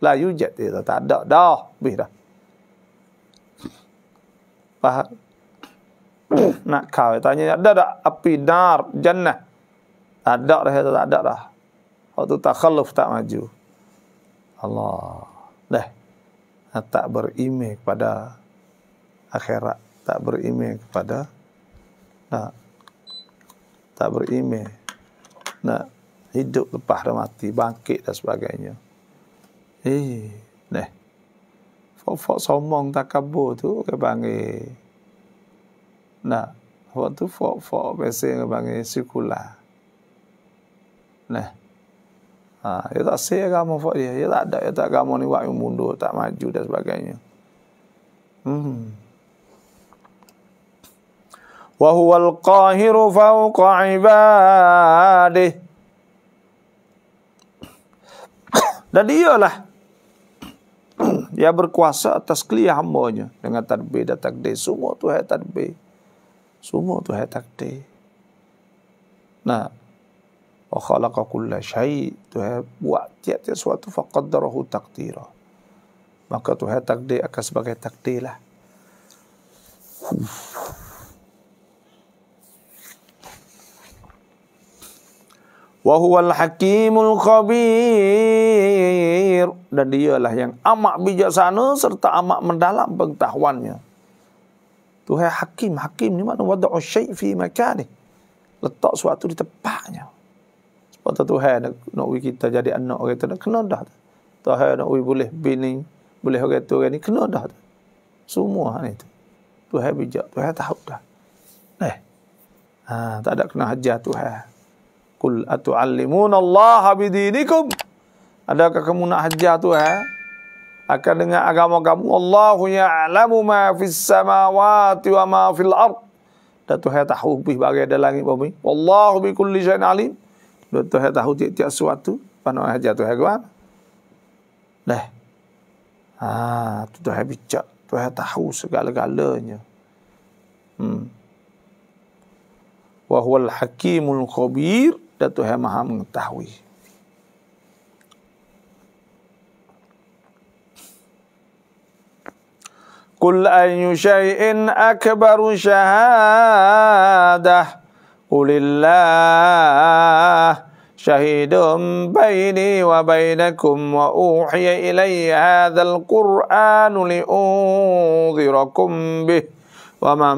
La yujad dia tak ada. Dah, habis dah. Faham? nak kawin tanya ada tak api dar jannah ada dah tak ada dah waktu takhaluf tak maju Allah dah tak berimeh kepada akhirat tak berimeh kepada nak tak berimeh nak hidup lepas dah mati bangkit dan sebagainya eh dah Fok-fok sombong tak kabur tu ke panggil Nah, waktu fok fok biasa yang sikula. Nah. Ha, tak say agama fok dia. Dia tak ada. Dia tak agama ni buat yang mundur, tak maju dan sebagainya. Hmm. al القاهر فوق عباده dan dialah yang berkuasa atas kelia hambanya dengan tadbir dan takdir semua tu hai tadbir semua tu hai takdir. Nah. Wa khalaqa kulla syai. Tu hai buat tiap-tiap sesuatu. Faqadarahu takdira. Maka tu hai takdir akan sebagai takdir lah. Wa huwa al-hakimul khabir. Dan dialah yang amat bijaksana serta amat mendalam pengetahuannya. Tuhan Hakim. Hakim ni makna wada'u syai' fi makani. Letak suatu di tempatnya. Sebab tu Tuhan nak, nak ui kita jadi anak orang tu. Nak kena dah. Tuhan nak ui boleh bini. Boleh orang tu orang ni. Kena dah. Semua ni tu. Tuhan bijak. Tuhan tahu dah. Eh. Ha, tak ada kena hajar Tuhan. Kul atu'allimun Allah bidinikum. Adakah kamu nak hajar Tuhan? Eh? akan dengar agama kamu. Allahu ya'lamu ma fis samawati wa ma fil ard. Dan Tuhan tahu lebih bagai ada langit bumi. Wallahu bi kulli syai'in alim. Dan Tuhan tahu tiap-tiap sesuatu. Pano haja Tuhan kuat. Dah. Ha, tu Tuhan bijak. Tuhan tahu segala-galanya. Hmm. Wa huwal hakimul khabir. Dan Tuhan maha mengetahui. قل أي شيء أكبر شهادة قل الله شهيد بيني وبينكم وأوحي إلي هذا القرآن لأنذركم به ومن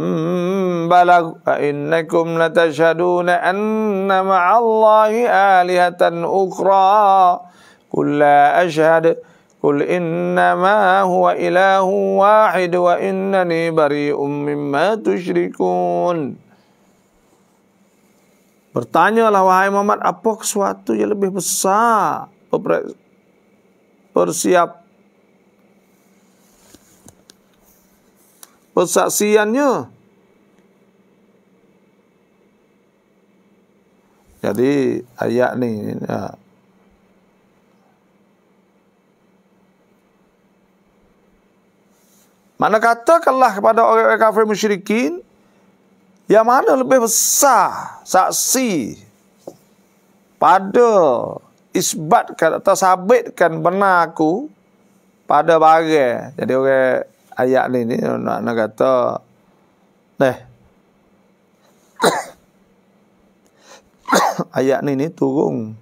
بلغ فإنكم لتشهدون أن مع الله آلهة أخرى قل لا أشهد Inna Ma إنما هو إله واحد وإنني بريء مما تشركون Bertanyalah wahai Muhammad apa sesuatu yang lebih besar persiap persaksiannya Jadi ayat ni ya. Mana katakanlah kepada orang-orang kafir musyrikin yang mana lebih besar saksi pada isbatkan atau sabitkan benar aku pada barang. Jadi orang ayat ni ni nak, nak kata deh ayat ni ni turun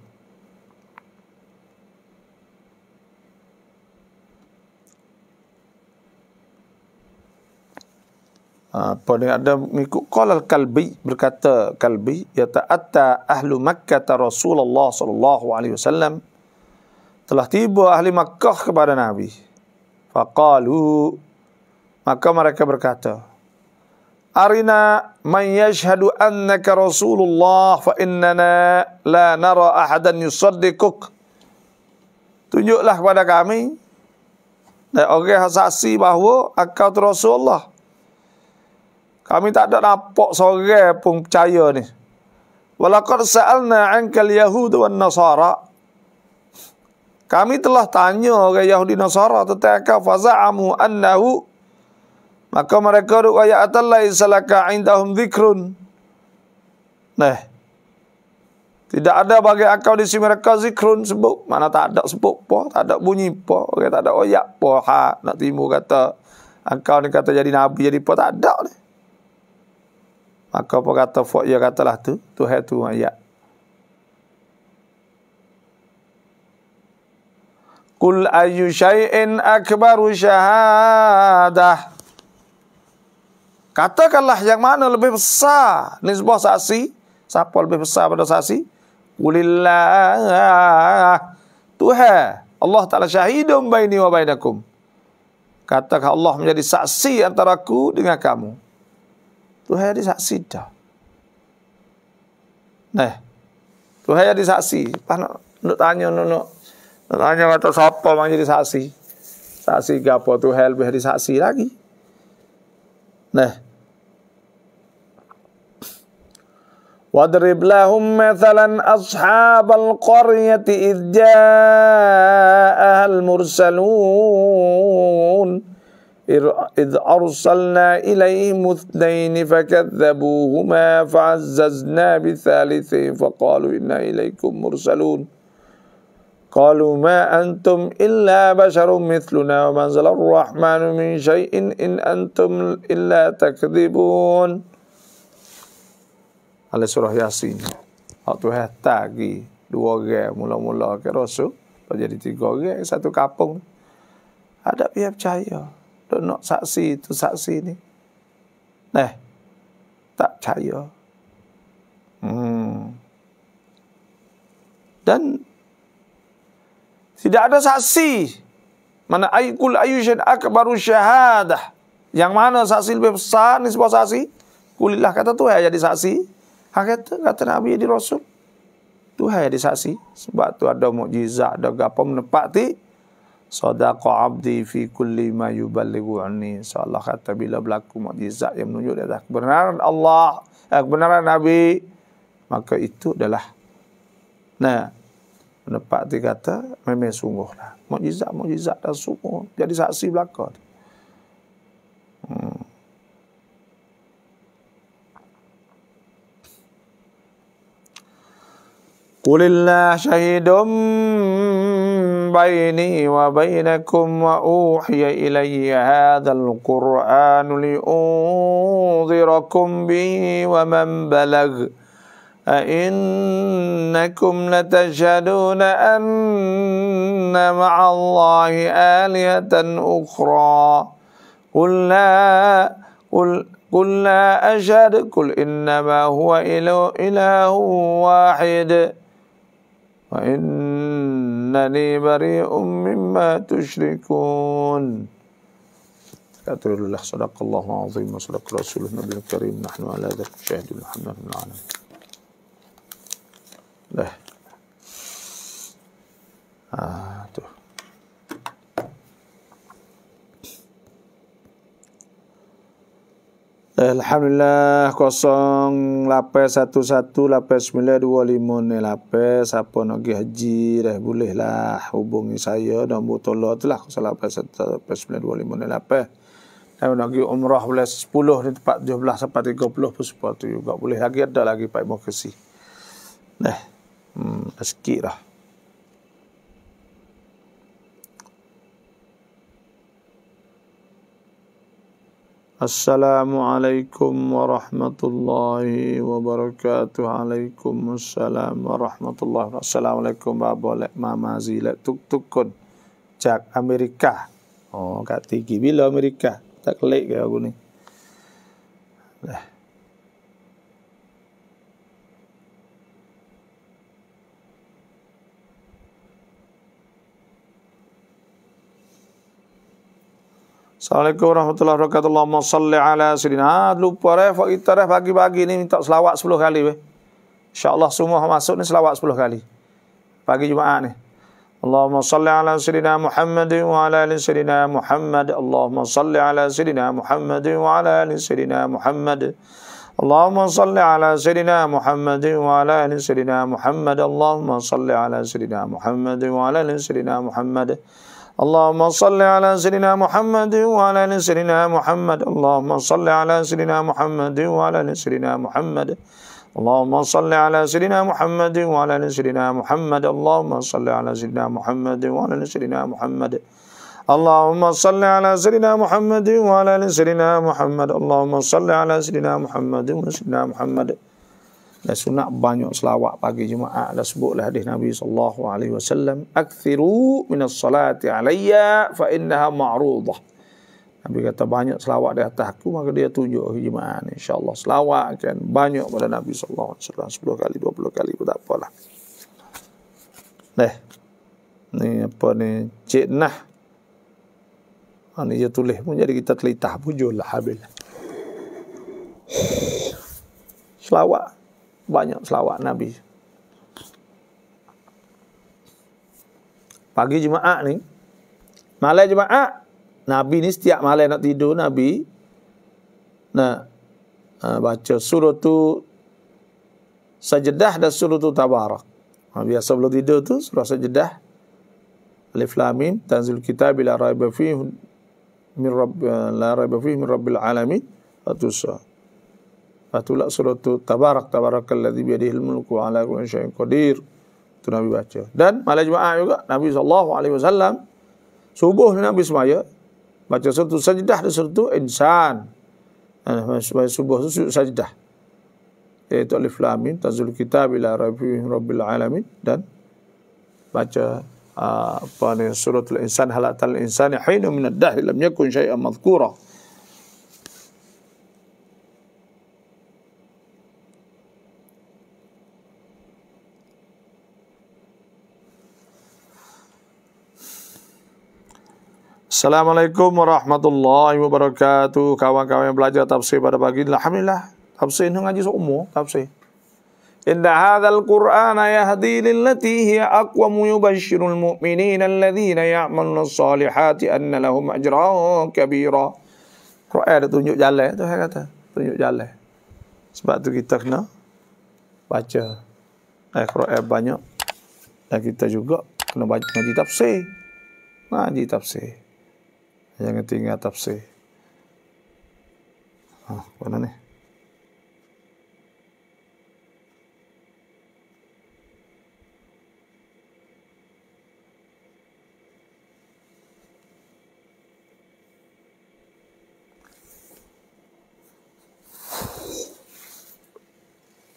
apa ah, ni ada mengikut qala al-kalbi berkata kalbi ya ta'atta ahlu makkah ta rasulullah sallallahu alaihi wasallam telah tiba ahli makkah kepada nabi faqalu maka mereka berkata arina man yashhadu annaka rasulullah fa innana la nara ahadan yusaddiquk tunjuklah kepada kami dan orang saksi bahawa engkau Rasulullah. Kami tak ada nampak seorang pun percaya ni. Walaqad sa'alna 'anka al-yahud wa nasara Kami telah tanya orang Yahudi Nasara tentang kau faza'amu annahu maka mereka ruk ayat Allah salaka indahum zikrun. Nah. Tidak ada bagi akal di sini mereka zikrun sebut. Mana tak ada sebut apa, tak ada bunyi apa, okay, tak ada oyak apa. Ha, nak timur kata, Akal ni kata jadi Nabi, jadi apa, tak ada ni. Aku pun kata fok ya katalah tu. Tu hai tu ayat. Kul ayu syai'in akbaru syahadah. Katakanlah yang mana lebih besar nisbah saksi. Siapa lebih besar pada saksi? Kulillah. Tuhan. Allah Ta'ala syahidun baini wa bainakum. Katakan Allah menjadi saksi antara aku dengan kamu. Tuhan ada saksi dah. Nah. Tuhan ada saksi. Pan nak tanya nono. Nak tanya kata siapa mang jadi saksi. Saksi gapo Tuhan lebih ada saksi lagi. Nah. Wadrib lahum mathalan al qaryati idja ahal mursalun. إذ أرسلنا إليهم اثنين فكذبوهما فعززنا بثالث فقالوا إنا إليكم مرسلون قالوا ما أنتم إلا بشر مثلنا وما أنزل الرحمن من شيء إن أنتم إلا تكذبون على سورة ياسين waktu harta lagi dua orang mula-mula ke rosu jadi tiga orang satu kampung ada pihak percaya Duk nak saksi itu saksi ni. Eh. Tak percaya. Hmm. Dan tidak ada saksi. Mana ayyul ayyushan akbaru syahadah. Yang mana saksi lebih besar ni sebuah saksi? Kulilah kata tu ya jadi saksi. Hakikat kata Nabi di Rasul. Tuhan jadi saksi. Sebab tu ada mukjizat, ada gapa menepati. Sadaqa abdi fi kulli ma yuballighu anni. insya kata bila berlaku mukjizat yang menunjuk dia dah kebenaran Allah, eh, kebenaran Nabi, maka itu adalah nah menepat dia kata memang sungguhlah. Mukjizat mukjizat dah sungguh jadi saksi belaka. Hmm. قل الله شهيد بيني وبينكم وأوحي إلي هذا القرآن لأنذركم به ومن بلغ أئنكم لتشهدون أن مع الله آلهة أخرى قل لا قل قل لا أشهد قل إنما هو إله واحد وإنني بريء مما تشركون أتوا الله صدق الله العظيم وصدق رسوله النبي الكريم نحن على ذلك شاهد الحمد لله العالم لا آه Alhamdulillah kosong lape satu satu lape sembilan dua lima ni lape siapa nak pergi haji dah boleh lah hubungi saya dan butuh tu lah kosong lape satu lape sembilan dua lima ni lape dan nak pergi umrah boleh sepuluh ni tempat tujuh belas sampai tiga puluh pun sepuluh tu juga boleh lagi ada lagi Pak Mokasi dah hmm, sikit lah Assalamualaikum warahmatullahi wabarakatuh. Waalaikumsalam warahmatullahi wabarakatuh. Assalamualaikum babolek mama zile tuk tukun cak Amerika. Oh kat tinggi bila Amerika tak lek ke aku ni. Lah. Assalamualaikum warahmatullahi wabarakatuh. Allahumma salli ala sirina. Ah, lupa ref, kita ref eh. pagi-pagi ni minta selawat 10 kali. insya Allah semua masuk ni selawat 10 kali. Pagi Jumaat ni. Allahumma salli ala sirina Muhammad wa ala alin sirina Muhammad. Allahumma salli ala sirina Muhammad wa ala alin sirina Muhammad. Allahumma salli ala sirina Muhammad wa ala alin sirina Muhammad. Allahumma salli ala sirina Muhammad wa ala alin sirina Muhammad. Allahumma salli ala اللهم صل على سيدنا محمد وعلى ال سيدنا محمد اللهم صل على سيدنا محمد وعلى ال سيدنا محمد اللهم صل على سيدنا محمد وعلى ال سيدنا محمد اللهم صل على سيدنا محمد وعلى ال سيدنا محمد اللهم صل على سيدنا محمد وعلى ال سيدنا محمد اللهم صل على سيدنا محمد وعلى سيدنا محمد dan sunat banyak selawat pagi Jumaat dah sebutlah hadis Nabi sallallahu alaihi wasallam akthiru minas salati alayya fa innaha ma'rudah Nabi kata banyak selawat di atas aku maka dia tunjuk Jumaat insyaallah selawat kan banyak pada Nabi sallallahu alaihi wasallam 10 kali 20 kali pun tak apalah Neh ni apa ni Cik Nah ha, ni dia tulis pun jadi kita telitah pun jual lah habis selawat banyak selawat Nabi. Pagi Jumaat ni, malam Jumaat, Nabi ni setiap malam nak tidur, Nabi nak uh, baca surah tu sajadah dan surah tu tabarak. Ah, Biasa belum tidur tu, surah sajadah. Alif Lamim, Tanzil Kitab, Bila Raibafi, ah, Min Rabbil Alamin, Atusah. Lepas tu lah surah tu tabarak tabarak alladhi biadihil mulku ala kulli syai'in qadir. Tu Nabi baca. Dan malam Jumaat juga Nabi saw. alaihi wasallam subuh Nabi semaya baca satu sajdah di surah tu insan. Ha, semaya subuh tu sajdah. Iaitu alif lam mim tazul kitab ila rabbil alamin dan baca ha, apa ni suratul insan halatul insani hayna min ad-dahr lam yakun syai'an madhkura. Assalamualaikum warahmatullahi wabarakatuh. Kawan-kawan yang belajar tafsir pada pagi ini, alhamdulillah. Tafsir ini ngaji seumur, tafsir. Inna hadzal Qur'ana yahdi lil lati hiya aqwam yubashshirul mu'minina alladhina ya'maluna as anna lahum ajran kabira. Quran itu tunjuk jalan tu saya kata, tunjuk jalan. Sebab tu kita kena baca Al-Quran eh, banyak dan kita juga kena baca ngaji tafsir. Ngaji tafsir yang ketiga tafsir. Ah, ha, mana ni?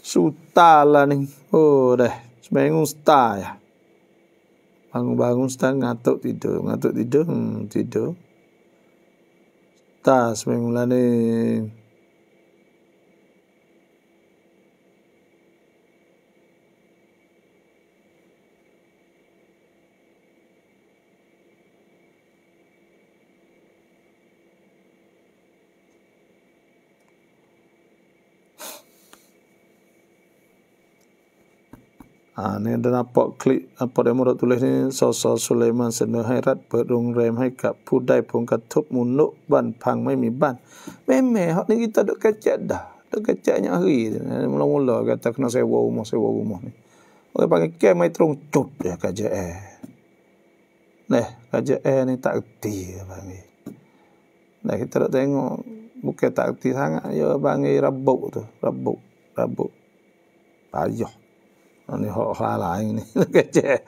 Suta lah ni. Oh dah. Semangat suta ya. Bangun-bangun setengah ngatuk tidur. Ngatuk tidur. Hmm, tidur atas permulaan ni Ha, ni ada nampak klik apa dia murah tulis ni. Sosa Suleiman Senu Hairat berung rem hai kat pudai pun katup munuk ban pang mai mi ban. Memeh, ni kita duk kacak dah. Duk kacaknya hari Mula-mula kata kena sewa rumah, sewa rumah ni. Okey, panggil kem mai terung cut dia kerja eh. Nah, kerja eh ni tak kerti panggil. Nah, kita duk tengok. Bukan tak kerti sangat. Ya, panggil rabuk tu. Rabuk, rabuk. Payah ni hok hala ni kece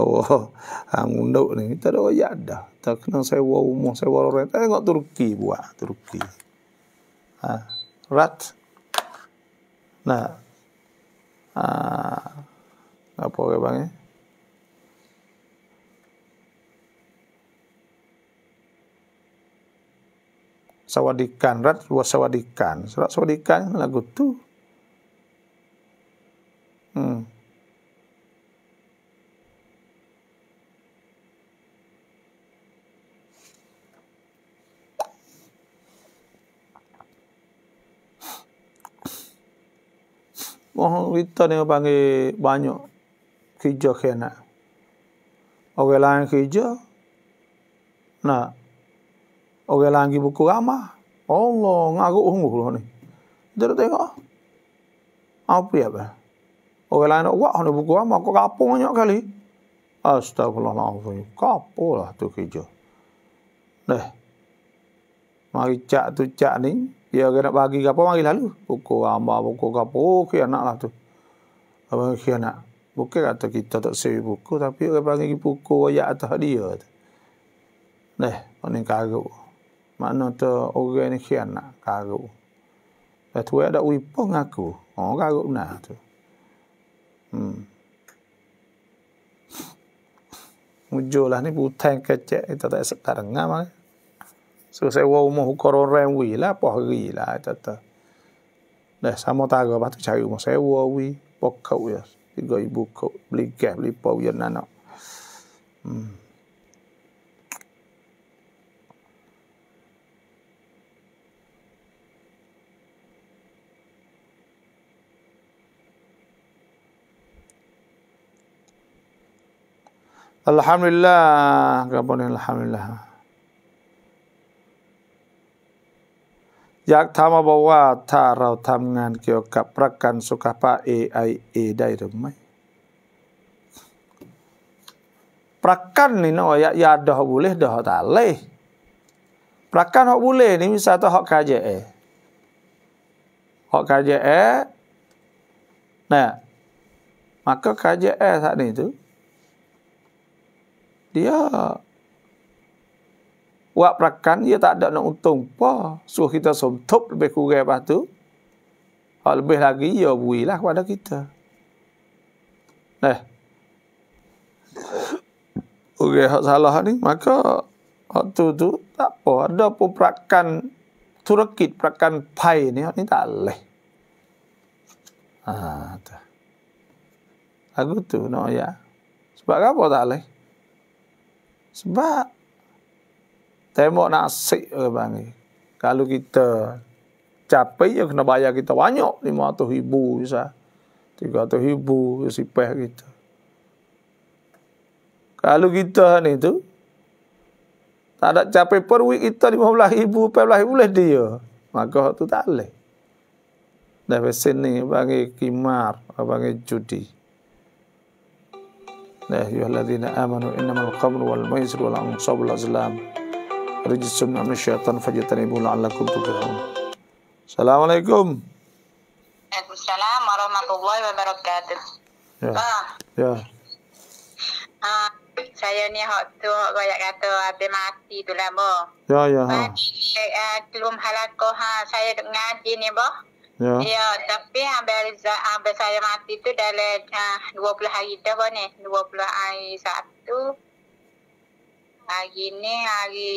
oh amun ah, duk ni tak ada ya dah tak kena sewa rumah sewa orang tengok Turki buat Turki ha rat nah ha apa ke bang sawadikan rat dua sawadikan surat sawadikan lagu tu hmm Oh, kita ni panggil banyak kerja khianat. Orang lain kerja, nak. Orang lain pergi buku ramah. Allah, ngaruk sungguh lah ni. Kita dah tengok. Apa ya, Pak? Orang lain nak buat ni buku ramah. Kau kapur banyak kali. Astagfirullahaladzim. Kapur lah tu kerja. Dah. Mari cak tu cak ni. Dia ya, kena bagi ke apa, mari lalu. Pukul ambak, pukul ke apa, khianat lah tu. Apa khianat? Bukan kata kita tak sewi pukul, tapi orang panggil pukul wayak atas dia tu. Dah, eh, maknanya karuk. Maknanya tu orang ni khianat, karuk. Lepas eh, tu, ada wipong aku. Oh, karuk benar tu. Hmm. Mujurlah ni putih kecek, kita tak, tak dengar malah. So sewa rumah kor orang wi lah, apa hari lah, tata. Dah sama tak apa cari rumah sewa wi, pokok ya. Tiga ibu kau beli gas, beli pau ya nanak. Hmm. Alhamdulillah, kapan alhamdulillah. อยากถามมาบอกว่า ถ้าเราทำงานเกี่ยวกับประกันสุขภาพ AIA ได้หรือไม่ประกันนี่นะอยากยาดอบุเลดอตาเลประกันหอกบุเลนี่มีสาตัวหอกคาเจเอหอกคาเจเอนะ maka KJS saat itu dia buat perakan dia tak ada nak untung apa. Suruh kita sentup lebih kurang lepas tu. Kalau ha, lebih lagi dia ya builah kepada kita. Eh. Okey, hak salah ni maka hak tu tu tak apa. Ada pun perakan turakit perakan pai ni hak ni tak leh. Ah, tu. Lagu tu nak no, ya. Sebab apa tak leh? Sebab Tembok nak asik ke lah bang ni. Kalau kita capek ya kena bayar kita banyak. 500 ribu bisa. 300 ribu sipeh kita. Kalau kita ni tu. Tak ada capek per week kita 15 ribu, 15 ribu boleh dia. Maka tu tak boleh. Dari sini bagi kimar, bagi judi. Nah, yuhaladina ya amanu innamal qamru wal maizru wal angsabu al-azlamu rijisum amna syaitan fajatanibu la'allakum tukirahun Assalamualaikum Assalamualaikum warahmatullahi wabarakatuh Ya Bang. Ya ah, Saya ni hak tu Kayak kata Habis mati tu lah bo Ya ya ha. Eh, belum uh, halako ha Saya ngaji ni boh. Ya. ya, tapi ambil, ambil saya mati tu dalam ha, dua puluh hari dah bo ni. puluh hari satu. Hari ni hari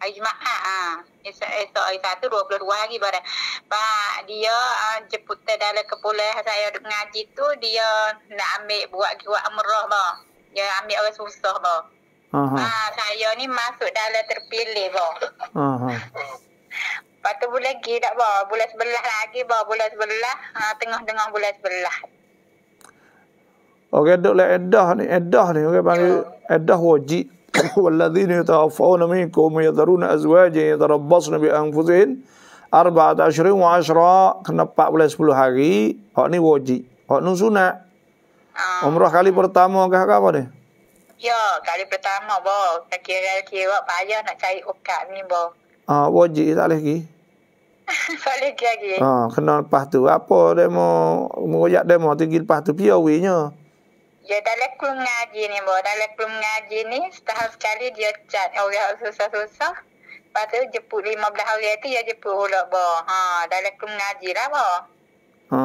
hari Jumaat ha, ha. esok, esok hari satu 22 hari pada Pak dia ha, ah, jemput dalam kepulai saya mengaji tu dia nak ambil buat kuat amrah bah. dia ambil orang susah bah. Uh-huh. Ha, ha. Ah, saya ni masuk dalam terpilih bah. Ha, uh-huh. tu boleh lagi tak bah. Bulan sebelah lagi bah. Bulan sebelah. Ha, tengah dengan bulan sebelah. Orang okay, duduk lah edah ni. Edah ni. Orang okay, panggil ya. edah wajib. والذين يتوفون منكم يذرون أزواجا يتربصن بأنفسهن أربعة عشر وعشرة كنا بقى بلا سبلو هاري هني وجي هني سنة umrah kali pertama ke apa ni? Ya, kali pertama bo, tak kira-kira payah nak cari ukat ni bo. Ah, uh, wajib tak lagi. tak lagi lagi. Ah, uh, kena lepas tu apa demo, mengoyak demo tinggi lepas tu piawinya. Ah, dia ya, dalam kru mengaji ni bo. Dalam kru mengaji ni setahun sekali dia cat orang susah-susah. Lepas tu jeput lima belah hari tu dia jeput ulo bo. Ha, dalam kru mengaji lah bo. Ha,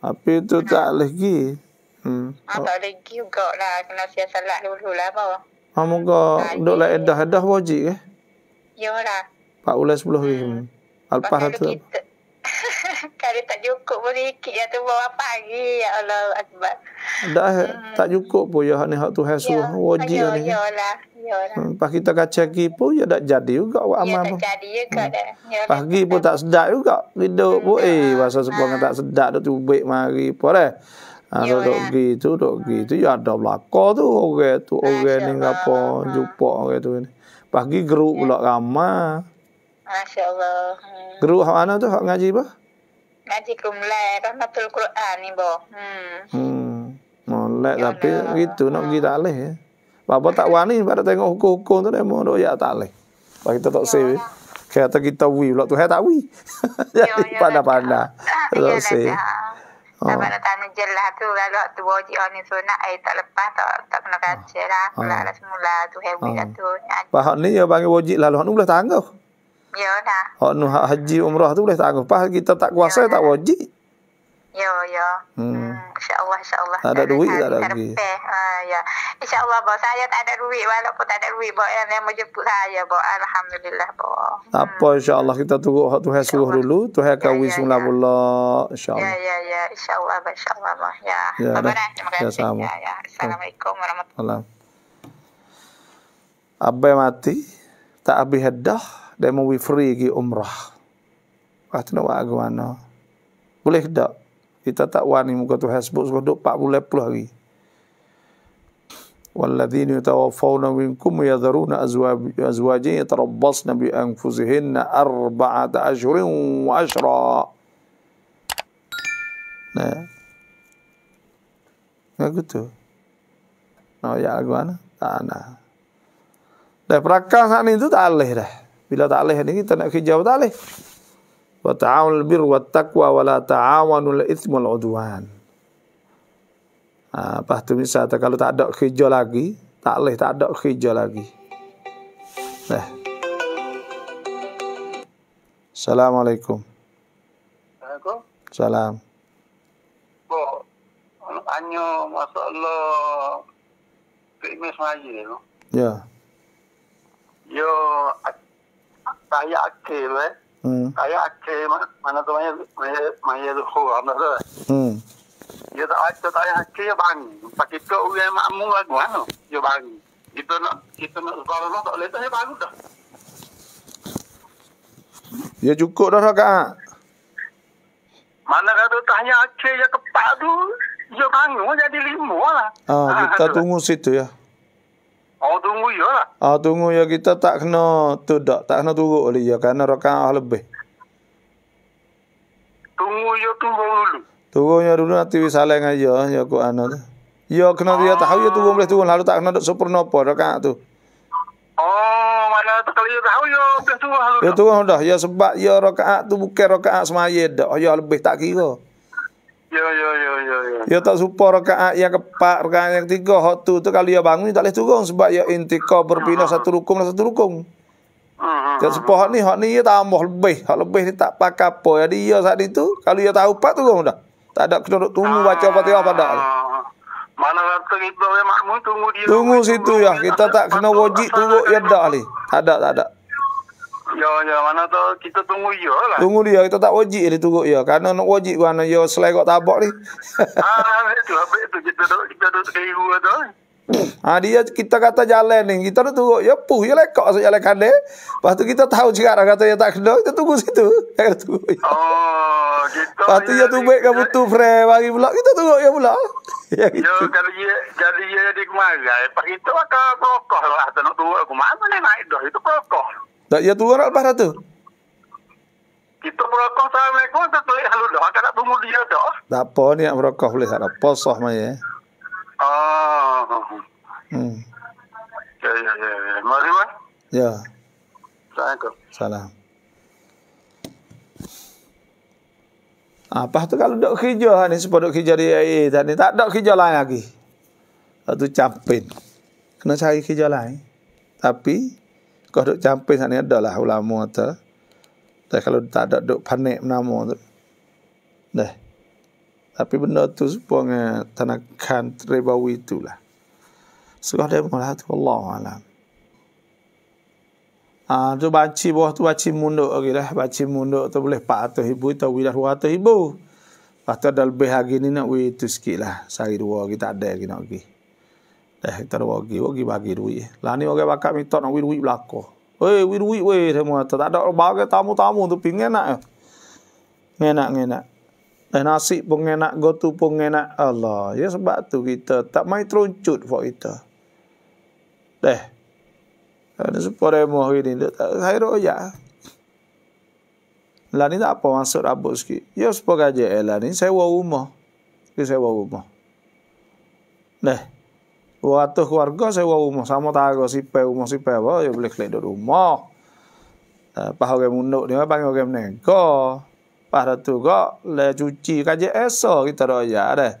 tapi tu ha. tak lagi. Hmm. Ha, tak lagi juga lah. Kena siap salat dulu lah bo. Ha, muka ha, duduk lah edah-edah wajib ke? Ya lah. 14-10 hari. Hmm. Alpah tu. Kita, Kali tak cukup pun ikik yang tu bawa pagi Ya Allah Akbar. Dah hmm. tak cukup pun ya ni hak tu hasu wajib ya, oh, ya lah ni. Ya lah. Pas kita kacau lagi pun ya tak jadi juga buat Ya tak jadi juga. kak hmm. dah. Ya, pas lagi pun tak sedap juga. Hidup pun hmm, eh. Masa sepuluh tak sedap tu tubik mari pun dah. Eh. Ha, tu duk pergi tu, duk pergi tu. Ya ada belakang tu orang tu. Orang ni apa, jumpa orang tu. Pas pergi geruk pula ramah. Masya Allah. Hmm. Guru hak tu? Hak ngaji apa? Ngaji kumlai. Rahmatul kan Quran ni, Bo. Hmm. hmm. Molek tapi ya lah, gitu nak pergi hmm. tak leh. Ya. Bapa tak wani pada tengok hukum-hukum tu demo doa ya tak leh. Pak kita tak ya save. Kata kita wi pula tu hai tak wi. Ya pada pada. Tak save. Oh. Sama tanya jelah tu kalau tu wajib ni sunat ai eh, tak lepas tak tak kena kacilah. Ha. Lah semula ha. lah tu hai wi tu. Pak ni yo bagi wajib lah lu boleh tangguh. Ya dah. Oh nu haji umrah tu boleh tak anggap. Pas kita tak kuasa ya, tak ya. wajib. Ya, ya. Hmm. Allah. Hmm, InsyaAllah, insyaAllah. Tak ada Dari duit, tak ada lagi. Ah, ya. InsyaAllah, bawa saya tak ada duit. Walaupun tak ada duit, bawa yang, yang menjemput saya. Bawa, Alhamdulillah, bawa. Hmm. insya Allah kita tunggu orang Tuhan suruh dulu. Tuhan akan ya, ya wisung ya, lah ya. pula. InsyaAllah. Ya, ya, ya. Insya Allah Ya, ya. Bapak, terima kasih. Ya, sama. Ya, ya. Assalamualaikum warahmatullahi wabarakatuh. Abai mati, tak habis hadah dan mewi free umrah. Pasti ah, nak buat agama. Boleh tak? Kita tak wani muka Tuhan sebut sebut duk 40 hari. Walladzina yatawaffawna minkum yadharuna azwaj azwajin yatarabbasna bi anfuzihinna arba'at ashhurin wa ashra. Nah. Ya gitu. Nah, ya tak tanah. Dah perakang saat itu tak alih dah. Bila tak leh ni kita nak kerja tak leh. Wa ta'awun bir wa taqwa wa la ta'awun al ithm udwan. apa ha, tu misalnya kalau tak ada kerja lagi, tak leh tak ada kerja lagi. Nah. Assalamualaikum. Salam. Bo, anyo masalah fitness Ya. Yo, saya akil eh. Hmm. Saya mana tu mai mai mai tu ko apa tu? Hmm. Ya tak ada saya akil bang. Pak kita uye makmu lagu anu. Ha, Yo bang. Kita nak kita nak sekolah tak boleh tak bang dah. Ya cukup dah kak. Mana kata tanya akhir ya kepadu. Ya bangun jadi lima lah. Ah, ha, kita lah. tunggu situ ya. Oh tunggu ya lah. Oh tunggu ya kita tak kena tudak, tak kena turuk boleh ya karena rakaat lebih. Tunggu ya tunggu dulu. Tunggu ya dulu nanti bisa lain aja ya ku ya, anu. Ya kena dia oh. tahu ya tunggu boleh tunggu lalu tak kena dok supernova rakaat tu. Oh mana sekali ya tahu ya tunggu lalu. Ya tunggu dah ya sebab ya rakaat tu bukan rakaat semaya dak ya lebih tak kira. Ya, ya, ya, ya, ya. tak supa rakaat yang keempat, rakaat yang ketiga, hak tu tu kalau ya bangun tak boleh turun sebab ya intikah berpindah satu rukum satu rukum. Jadi sepoh ni, hak ni ia tambah lebih. Hak lebih ni tak pakai apa. Jadi ia saat itu, kalau ia tahu pak tu dah. Tak ada kena tunggu baca apa tiap Mana kata kita makmum tunggu dia. Tunggu situ ya. Kita tak kena wajib tunggu ya dah ni. Tak ada, tak ada. Tak Ya, ya, mana tu kita tunggu yo lah. Tunggu dia, kita tak wajib dia tunggu yo. Karena nak wajib mana yo selai tabok ni. Ah, itu apa itu. Kita tu kita tu keliru tu. Ha dia kita kata jalan ni kita tu tunggu yo ya, puh ya lekok sejak jalan kandai. Lepas tu kita tahu juga orang kata ya tak kena kita tunggu situ. Ya kita tunggu. Ya. Oh, kita. Lepas tu ya tumbek kamu tu fre bagi pula kita tunggu ya pula. Ya gitu. Yo kali ya jadi dia di kemarin. Pak itu akan kokoh lah tu nak tunggu ke mana ni naik dah itu kokoh. Tak ya turun lepas tu. Kita merokok sama aku tak boleh halu dah. Tak nak tunggu dia dah. Tak apa ni nak merokok boleh tak apa sah mai eh. Ah, Hmm. Ya, ya ya ya. Mari mai. Ya. Assalamualaikum. Salam. Apa ah, tu kalau dok kerja ha, ni sebab dok kerja di AI tadi tak dok kerja lain lagi. Tu campin. Kena cari kerja lain. Tapi kau duk campis sana ada lah ulama tu. Tapi kalau tak ada duk panik nama tu. Dah. Tapi benda tu sebuah eh, dengan tanakan terbawi lah. Sekarang dia mengalah tu Allah Alam. Ah, tu baci bawah tu baci munduk lagi lah. Baci munduk tu boleh 400 ibu atau wilah 200 ibu. Lepas tu ada lebih lagi ni nak wih tu sikit lah. Sehari dua kita ada lagi nak pergi. Eh, kita ada wagi, wagi bagi duit. Lani wagi bakat minta nak duit belakang. Eh, hey, duit, weh, semua. Tak ada bagi tamu-tamu tu pergi ngenak. Ngenak, ngenak. Eh, nasi pun ngenak, gotu pun ngenak. Allah, ya sebab tu kita tak main teruncut buat kita. Eh. Ada sebuah remoh hari ni. Saya rok ya. Lah tak apa masuk abuk sikit. Ya sebuah gajah eh, lah ni. Saya buat rumah. Saya buat rumah. Dah. Eh, Waktu keluarga sewa rumah sama tak sipe rumah sipe apa ya boleh klik di rumah. Uh, pas orang munduk ni panggil orang menego. Pas tu go le cuci kaje eso kita raya deh.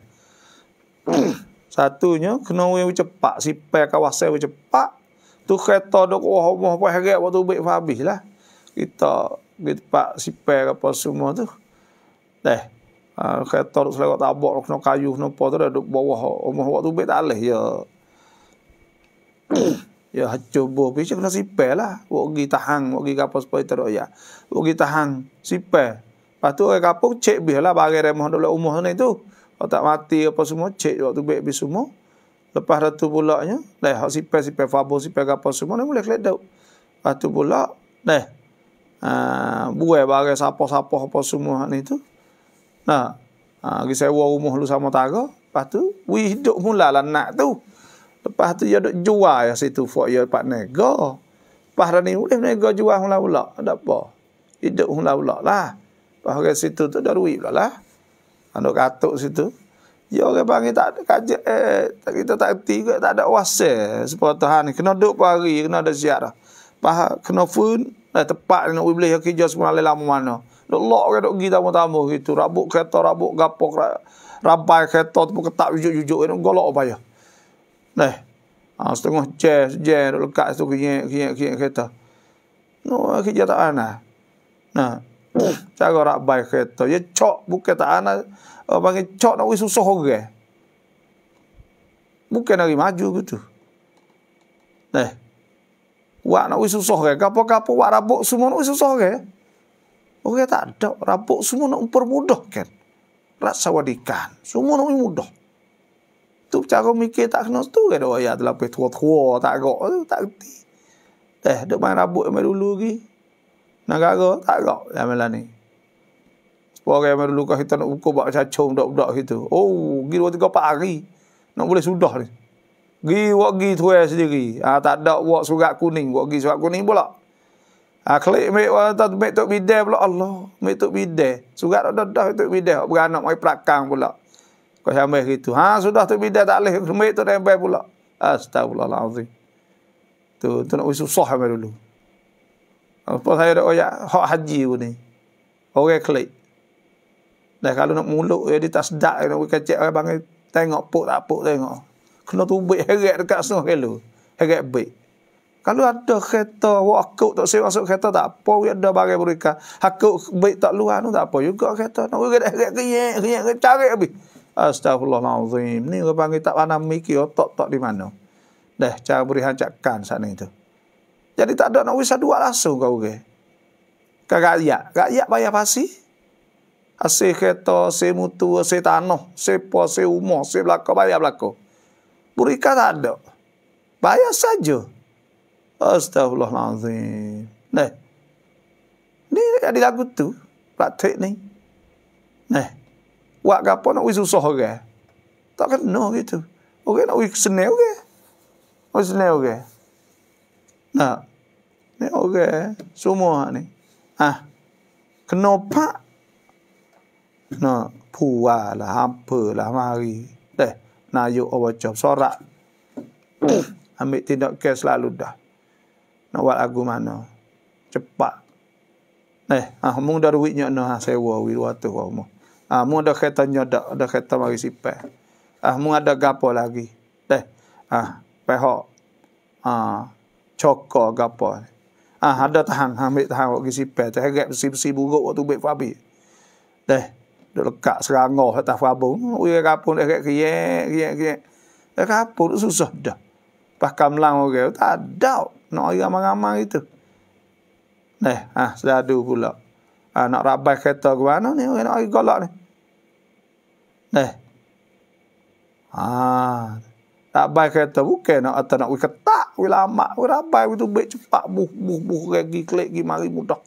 Satunya kena we cepat sipe kawasan we cepak Tu kereta dok wah rumah pas harap waktu baik habis lah. Kita kita pak si pe apa semua tu. Deh. Uh, eh, kereta dok selewat tabok kena kayu kena apa tu bawah rumah waktu baik tak leh ya ya cubo bisa kena sipe lah. Wok gi tahang, wok gi kapo supaya teruk ya. Wok gi tahang, sipe. Lepas tu kapo cek bih lah bagai remoh dalam umuh ni tu. Kalau tak mati apa semua, cek waktu baik bih semua. Lepas ratu pula ni, leh, hak sipe, sipe, fabo, sipe, kapo semua ni boleh keledak. Lepas tu pula, leh, uh, buai bagai sapo-sapo apa semua ni tu. Nah, uh, ah, gi sewa umuh lu sama taga. Patu, tu, wih hidup mula lah nak tu. Lepas tu dia duk jual yang situ fuk dia dapat nego. Lepas ni boleh nego jual hula hula. Ada apa? Hidup hula hula lah. Lepas orang situ tu dah duit pula lah. Anak katuk situ. Ya orang panggil tak ada kajak. Eh, kita tak kerti juga tak ada wasa. Sebab Tuhan ni. Kena duduk pun Kena ada siap dah. Lepas kena fun. Eh, tepat ni nak boleh kerja semua lelah mana. Duk lok ke duk pergi tamu-tamu gitu. Rabuk kereta, rabuk gapok. Rabai kereta tu pun ketak jujuk-jujuk. Ini eh, golok payah. Leh. Ha, setengah jazz, jazz duk lekat situ kenyek, kenyek, kenyek kereta. No, kerja tak ana, Nah, ha. uh, cara rak bai kereta. Dia cok bukan tak ana, Orang panggil cok nak susah orang. Eh. Bukan lagi maju gitu. Leh. Wak nak susah orang. Kapa-kapa wak rabuk semua nak susah orang. Eh. Orang tak ada. Rabuk semua nak mempermudahkan. Rasa wadikan. Semua nak mempermudahkan tu cara mikir tak kena tu kan? doa oh, ya telah pe tua-tua tak agak tu tak kerti. Eh, duk main rabut yang dulu lagi. nak Negara tak agak yang malam ni. Orang yang dulu kan kita nak buka bak cacung budak-budak gitu. Oh, pergi dua tiga empat hari. Nak boleh sudah ni. Pergi, buat pergi tu sendiri. Ha, tak ada buat surat kuning. Buat pergi surat kuning pula. Ha, klik mek tak mek tok bidai pula Allah. Mek tok bidai. Surat dah dah tok bidai. Beranak mai prakang pula. Kau sampai itu, Ha sudah tu bidah tak leh sembai tu tempel pula. Astagfirullahalazim. Tu tu nak susah sampai dulu. Apa saya ada oya hak haji ku ni. Orang klik. Dah kalau nak muluk ya, dia tak sedap nak pergi kecek orang panggil tengok puk tak puk tengok. Kena tubik heret dekat sungai kelo. Heret baik. Kalau ada kereta wakuk tak sewa masuk kereta tak apa dia ada barang mereka. Hakuk baik tak luar tu tak apa juga kereta. Nak heret heret kenyek kenyek cari habis. Astagfirullahaladzim. Ni orang panggil tak pandang miki otak tak di mana. Dah cara beri hancakkan sana itu. Jadi tak ada nak wisa dua langsung kau ke. Ke kan rakyat. Rakyat bayar pasi. Asih ah, kereta, asih mutu, asih tanah, asih po, asih umur, asih belakang, bayar belakang. Berikan tak ada. Bayar saja. Astagfirullahaladzim. Nah. Ni jadi lagu tu. Praktik ni. Nah buat ke apa nak pergi susah orang. Okay? Tak kena gitu. Orang nak pergi senil orang. Okay? Oh, orang senil orang. Okay? Nak. Ni orang. Okay. Semua ni. Ah, ha. Kena pak. Kena lah. Hampa lah. Mari. Eh. Nayuk awak macam. Sorak. Ambil tindak ke selalu dah. Nak buat lagu mana. Cepat. Eh. Ah, Mung dah no, Nah, sewa. Wih, watuh. Wih, watuh. Ah mu ada kereta nyodak, ada kereta mari sipai. Ah mu ada gapo lagi. Teh. Ah peho. Ah coko gapo. Ah ada tahan, ambil tahan bagi sipai. Teh gap sipsi buruk waktu bek fabi. Teh. Dok lekak serangoh tak tahu apa. Ui kapun dek kiye, kiye, kiye. Dek kapun susah dah. Pakam lang orang tak ada. Nak no, ayam itu. Neh, ah sedadu pula ha, nak rabai kereta ke mana ni orang nak pergi golak ni eh ha ah. tak baik kereta bukan nak atau nak ketak we lama we rabai we tu baik cepat buh buh buh lagi klik gi mari mudah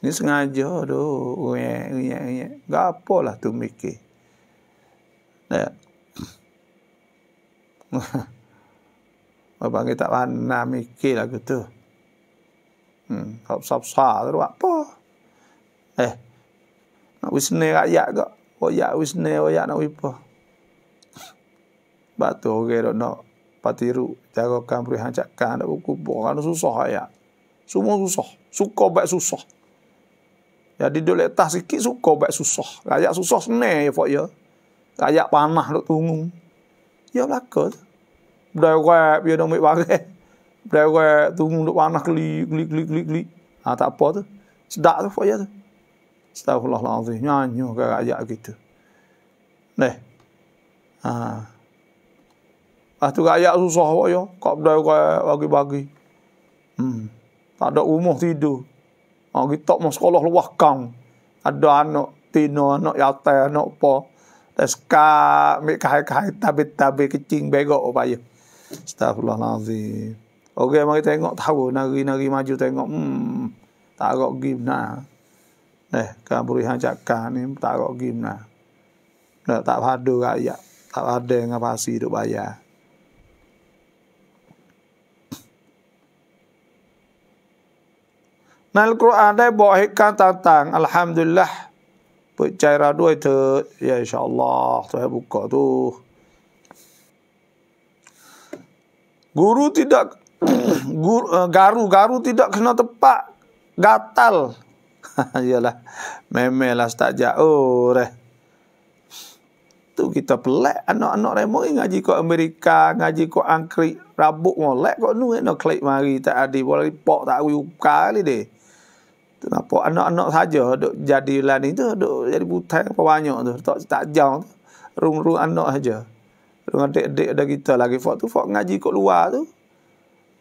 ni sengaja doh ya ya gapolah tu mikir nah eh. Bapak kita tak pandai mikir lah gitu. Hmm, kalau besar-besar tu buat apa? Eh, nak wisne rakyat ke? Rakyat wisne, rakyat nak wipa. Sebab tu orang okay, nak patiru, jagakan, perihancakan, nak berkubur. Kerana susah rakyat. Semua susah. Suka baik susah. Jadi dia letak sikit suka baik susah. Rakyat susah senang ya, ya. Rakyat panah duk tunggu. Ya belaka tu. Budaya rap, ya nak ambil barang. Dia gua tu anak li li li li li. Ah ha, tak apa tu. Sedak tu saja tu. Astagfirullahalazim. Nyanyo ke ajak gitu. Neh. Ah. Ah tu gaya susah wak kau Kak bagi-bagi. Hmm. Tak ada rumah tidur. Ah kita mau sekolah luah kang. Ada anak tino anak yatai anak apa. Teska mik kai-kai tabit-tabit kecing begok apa ya. Astagfirullahalazim. Orang okay, mari tengok tahu nari-nari maju tengok hmm tak rok gim nah. Eh, kan buri kan ni tak rok gim nah. Eh, tak padu rakyat, tak ada dengan pasi duk bayar. Nah, Al-Quran dah bawa hikam tentang Alhamdulillah Percaya dua itu Ya insyaAllah Saya buka tu Guru tidak Eh, garu-garu tidak kena tepat gatal iyalah memelah tak jauh reh tu kita pelak anak-anak remo ngaji kok Amerika ngaji kok angkri rabuk molek kok nu nak klik mari tak ada boleh pok tak wi kali deh tu napa anak-anak saja duk jadi lan itu duk jadi buta apa banyak tu tak tak jauh tu rung-rung anak saja dengan dek-dek ada kita lagi fok tu fok ngaji kok luar tu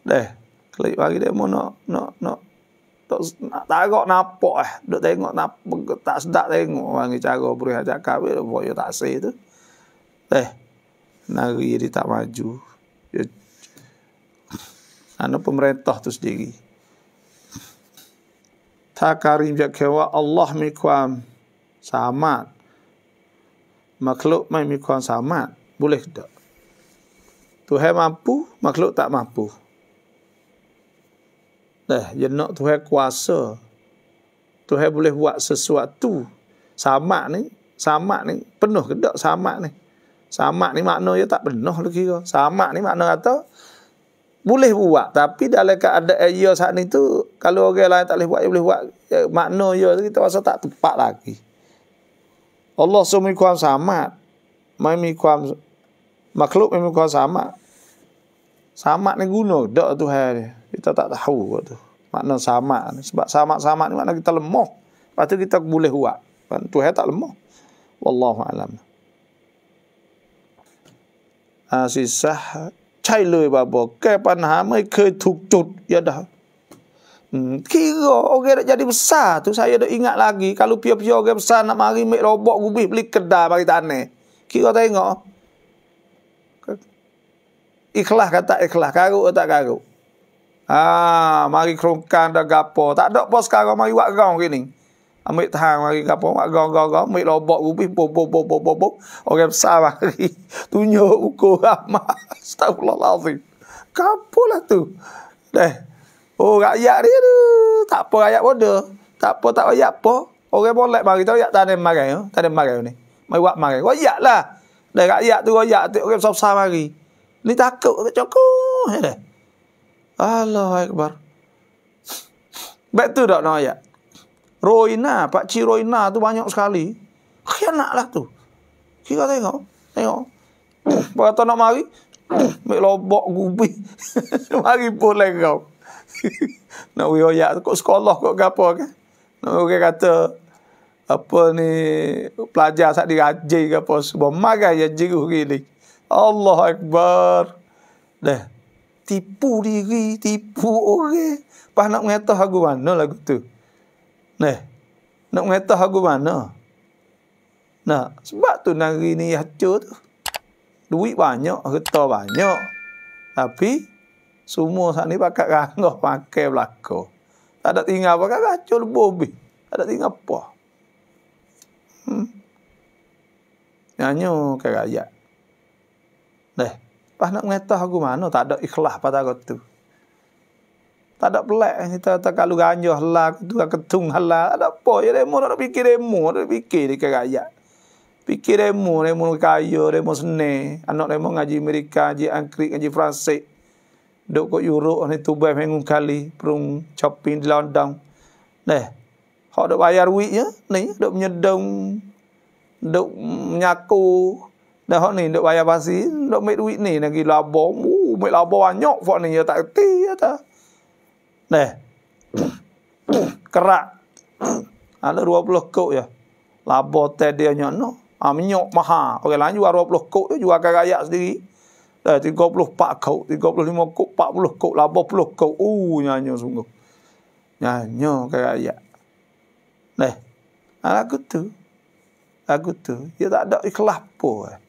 Deh, klik pagi dia mau nak nak nak tak nak tak napak eh. Duk tengok napak tak sedap tengok orang cara beri hajak kawin buat yo tak sah tu. Deh. Nari dia tak maju. Ya. Anu pemerintah tu sendiri. Tak karim jak kewa Allah mikuam samat. Makhluk mai mikuam samat. Boleh tak? Tuhan mampu, makhluk tak mampu. Eh, dia nak Tuhan kuasa. Tuhan boleh buat sesuatu. Samak ni, samak ni, penuh ke tak samak ni? Samak ni makna dia tak penuh lagi kira. Samak ni makna kata, boleh buat. Tapi dalam keadaan dia saat ni tu, kalau orang lain tak boleh buat, dia boleh buat. Ya, makna dia tu, kita rasa tak tepat lagi. Allah semua kuasa, samak. Makhluk kuasa samak. Samak ni guna dak Tuhan dia. Kita tak tahu kat tu. Makna samak ni sebab samak-samak ni makna kita lemah. patut kita boleh buat. Kan Tuhan tak lemah. Wallahu alam. Asisah ha, cai lui babo ke panha mai ke tuk tuk ya dah. Hmm, kira orang nak jadi besar tu saya dah ingat lagi kalau pia-pia orang besar nak mari mik robok gubih beli kedai bagi tanah. Kira tengok ikhlas ke tak ikhlas, karuk ke tak karuk. ah mari kerongkan dah gapo. Tak ada pun sekarang mari buat gaun ke ni. Ambil tahan mari gapo, buat gaun gaun gaun, ambil lobok rubih pop pop pop pop pop. Orang besar mari tunjuk ukur ramah. Astagfirullahalazim. kapulah tu. Deh. Oh rakyat dia tu. Tak apa rakyat bodoh. Tak apa tak rakyat apa. Orang boleh mari tahu rakyat tanam marai, ya. tanam marai ni. Mari buat marai. Rakyatlah. Dah rakyat tu rakyat tu orang besar-besar mari. Ni takut kat cokoh. Ya Allah Akbar. Betul tak nak ayat? Roina, Pak Cik Roina tu banyak sekali. nak lah tu. Kira tengok. Tengok. Berkata nak mari. Mek lobok gubi. mari boleh kau. nak pergi ayat. Kok sekolah kau ke apa kan? Nak pergi kata. Apa ni. Pelajar sak dirajik ke apa. Sebab marah ya jiru gili. Allah Akbar. Dah. Tipu diri, tipu orang. Pas nak mengatah aku mana lagu tu. Dah. Nak mengatah aku mana. Nah, sebab tu nari ni yacu tu. Duit banyak, harta banyak. Tapi, semua saat ni pakai rangah, pakai belakang. Tak ada tinggal apa, kan racu lebih. Tak ada tinggal apa. Hmm. Nanya ke kan Deh, pas nak ngetah aku mana tak ada ikhlas pada aku tu. Tak ada pelak kita tak kalau ganjo lah, tu ketung lah. lah. Ada apa ya remo nak fikir remo, nak fikir di kaya. Fikir remo, remo kayo, remo sene. Anak remo ngaji Amerika, ngaji Angkrik, ngaji Fransik. Duk kok Europe ni tu bae mengung kali, perung shopping di London. Deh. Hak dok bayar wik ya, ni dok menyedong dok nyaku. Dah ni duk bayar pasi, duk ambil duit ni lagi labo, uh, mu ambil labo banyak fok ni ya tak reti ya ta. Neh. Kerak. Ada ah, 20 kok ya. Labo teh dia nyok no. Ah minyak mahal. Orang lain jual 20 kok ya, jual kat rakyat sendiri. Dah eh, 34 kok, 35 kok, 40 kok, labo 10 kok. Uh nyanyo sungguh. Nyanyo kat rakyat. Neh. Ah aku tu. Aku tu. Dia ya, tak ada ikhlas pun. Eh.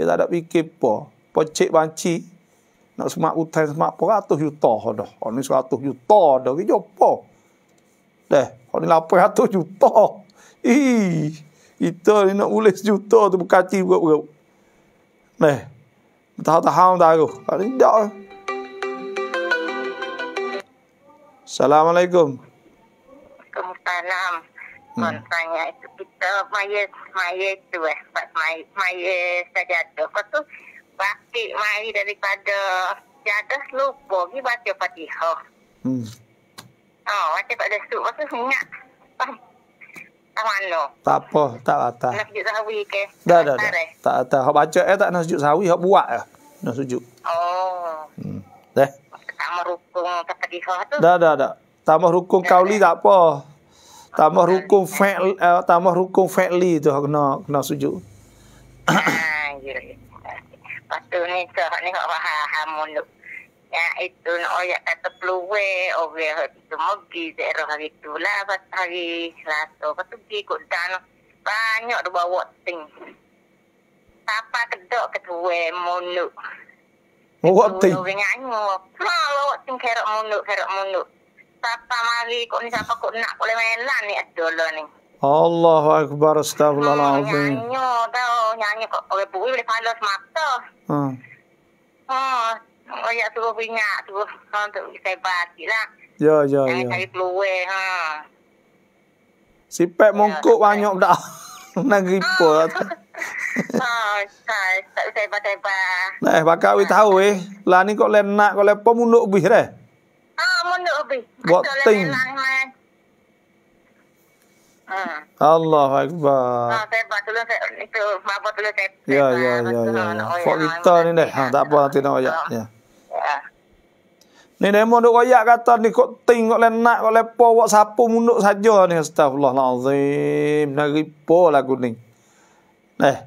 Dia tak ada fikir apa. Pecik banci. Nak semak hutan semak peratus juta. Dah. Oh, ni seratus juta dah. Dia apa? Dah. Oh, ni lapan ratus juta. Ih. Itu ni nak boleh sejuta tu berkaci berat-berat. Dah. Tahu-tahu dah aku. Tak ada. Assalamualaikum. Assalamualaikum. Hmm. Maksudnya itu kita maya maya tu eh maya maya saja tu. Kau tu pasti maya daripada jaga lupa ni baca fatihah. Hmm. Oh, baca pada suk. Kau tu ingat. Ah, tak apa, tak apa. Nak sujud sawi ke? Dah, dah, dah. Tak apa. Hak baca eh tak nak sujud sawi, hak buat eh. Nak sujud. Oh. Hmm. Deh. Tambah rukun kata tu. Dah, dah, dah. Tambah rukun kauli tak apa. Eh, tambah rukun fa'l uh, tambah hukum fa'li tu hak kena kena sujud. Ah, ya, ya. Patu ni ke hak ni hak faham hamun tu. Ya itu nak oi kata peluwe ove tu mogi zero hari tu lah pas hari Selasa. Patu pergi ko dan banyak tu bawa ting. Papa kedok ketua munuk. Bawa ting. Bawa ting kerok munuk, kerok munuk siapa mari kok ni siapa kok nak boleh mainan ni adolo ni. Allah akbar astagfirullahalazim. Oh, nyanyi tau, nyanyi kok oleh bui boleh falas mata. Hmm. Oh, oh ya suruh punya tu untuk sebab lah. Ya ya ya. Cari peluang ha. Sipek ya, mongkuk ya, banyak dah. Nak gripo. Ha, tak sebab sebab. Nah, eh, bakal we tahu eh. Lah ni kok lenak, kok lepo munduk bih deh. Buat ting. Hmm. Allah Akbar. Ha, ah, saya buat tu lah. Itu, maaf buat tu lah. Ya, ya, ya. ya, ya. Fok kita lah, ni dah. Ha, tak apa, nanti nak wayak. Ha. Ya. ya. Ni demo duk wayak kata ni kok ting, kok lenak, kok lepo, kok sapu munduk saja ni. Astagfirullahaladzim. Naripo lah aku ni. Eh.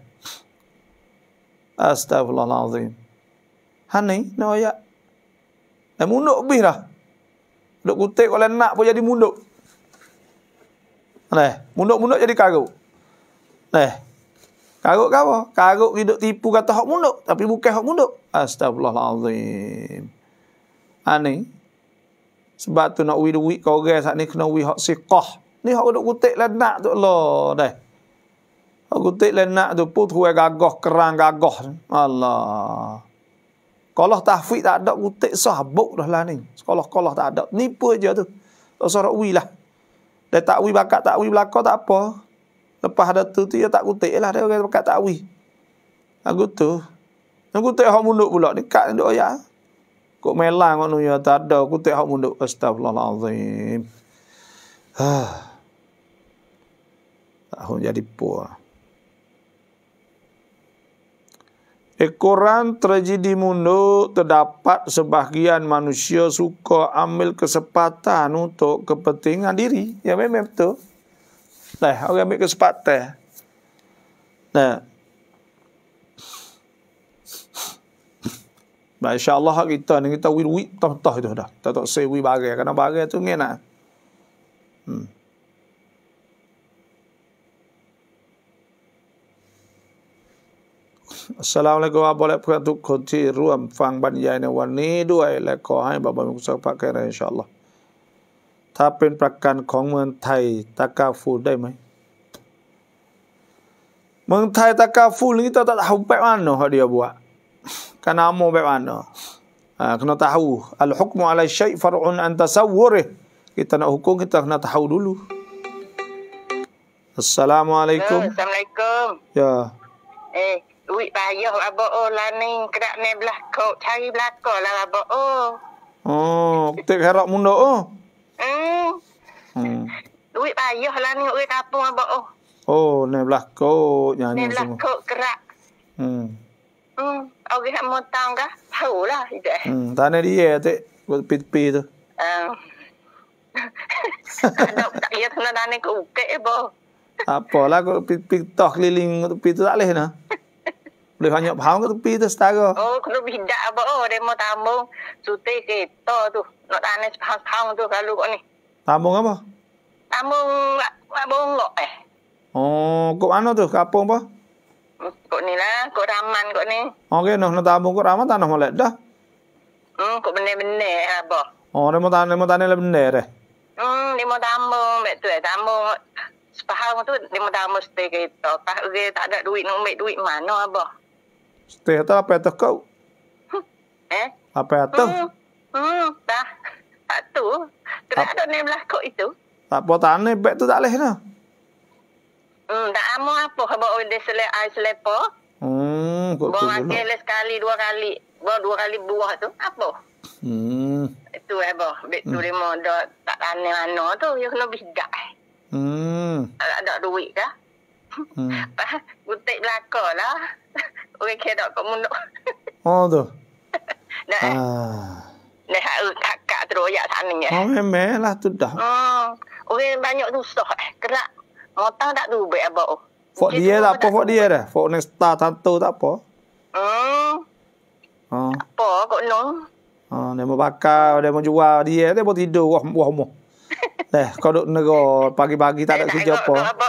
Astagfirullahaladzim. Ha ni, ni wayak. Eh, munduk bih dah. Duk kutip kalau nak pun jadi munduk. Nah, munduk-munduk jadi karut. Nah. Karut ke apa? Karut hidup tipu kata hak munduk tapi bukan hak munduk. Astagfirullahalazim. Ani. Ha, Sebab tu nak widuwi kau orang saat ni kena wi hak siqah. Ni hak duk kutip lah nak tu Allah dah. Hak kutip lah nak tu putu gagah kerang gagah. Allah. Kalau tahfiz tak ada kutip sabuk dah lah ni. Sekolah-kolah tak ada. Nipu aja tu. Tak usah rakwi lah. Dia takwi bakat takwi belakang tak apa. Lepas ada tu tu dia tak kutik lah. Dia kata bakat takwi. Lagu tu. Lagu tu yang munduk pula. Dekat ni duk ayak. Kok melang kok ya tak ada. Kutik yang munduk. Astagfirullahaladzim. Ha. Tak jadi puah. Ekoran tragedi mundo terdapat sebahagian manusia suka ambil kesempatan untuk kepentingan diri. Ya memang tu. Nah, orang ambil kesempatan. Nah. Nah, Allah kita ni, kita wit-wit tah-tah itu dah. Tak tak say wit barang. Kerana tu ngena. Hmm. Assalamualaikum alaikum wa boleh pun tu kunci ruam fang ban yai ne wan ni duai le ko hai ba ba mi kusak pak kai rai insyaallah. Ta pen prakan kong meun thai ta ka fu dai mai. Meun thai ta ka fu ni ta ta hau pe wan no ha dia buat. Kana mo pe wan no. Ah kena tahu al hukmu ala syai far'un an tasawwuri. Kita nak hukum kita kena tahu dulu. Assalamualaikum. Assalamualaikum. Ya. Eh, វិបាយយោអបអូឡានីក្រាក់ណេប្លាកោឆៃប្លាកោឡាអបអូអូទឹកហេរ៉មុនដូអូអឺវិបាយយោឡានីអ៊ុយតាពងអបអូអូណេប្លាកោញ៉ាញ៉ាណេប្លាកោក្រាក់អឺអឺអូគេហមតងកាហៅឡាអ៊ីដែរអឺតានេឌីទេពីពីទៅអឺដល់តាយកណានេះគូកេបូ Apalah kau pik tok keliling tu tak leh nah. Boleh banyak faham ke tepi tu setara? Oh, kena bijak apa? Oh, dia mau tambung cuti kereta tu. Nak tanya sepahang-sepahang tu kalau kau ni. Tambung apa? Tambung abang lo eh. Oh, kau mana tu? Kapung apa? Hmm, kau ni lah, kau raman kau ni. Oh, okey, nak no, no, tambung kau raman tanah malak dah. Hmm, kau benar-benar eh, apa? Oh, dia mau tanya, dia mau tanya lah benar dah. Eh? Hmm, dia mau tambung, betul eh. Tambung sepahang tu, dia mau tambung setiap kereta. Pak, dia tak ada duit, nak ambil duit mana apa? Teh itu apa itu kau? Hmm. Eh? Apa itu? Hmm, hmm, tak. Tak tu. Kenapa ada ni belakang itu? Tak apa, tak ada. tu tak boleh lah. Hmm, tak amu apa. Kau bawa dia selai air selepa. Hmm, kau tu dulu. sekali, dua kali. Bawa dua kali buah tu. Apa? Hmm. Itu eh, bawa. Bek tu hmm. dia tak tanya mana tu. Dia ya, kena bidak. Eh. Hmm. Tak ada duit kah? Ừ. là cỡ đó ôi kia đó có một nỗi ô ờ, được nè nè hả ừ cả cả từ thằng này không em bé là từ đó ờ ôi ba nhậu đủ sỏi cái lạ mà đã đủ bẻ bộ phụ dia là phụ phụ dia đấy phụ này thằng tôi đã phụ ừ ờ phụ ờ, để mà bakar để mà jual dia để mà tidur wah wah mau Eh, kau duduk nego pagi-pagi tak ada kerja apa. Tak apa.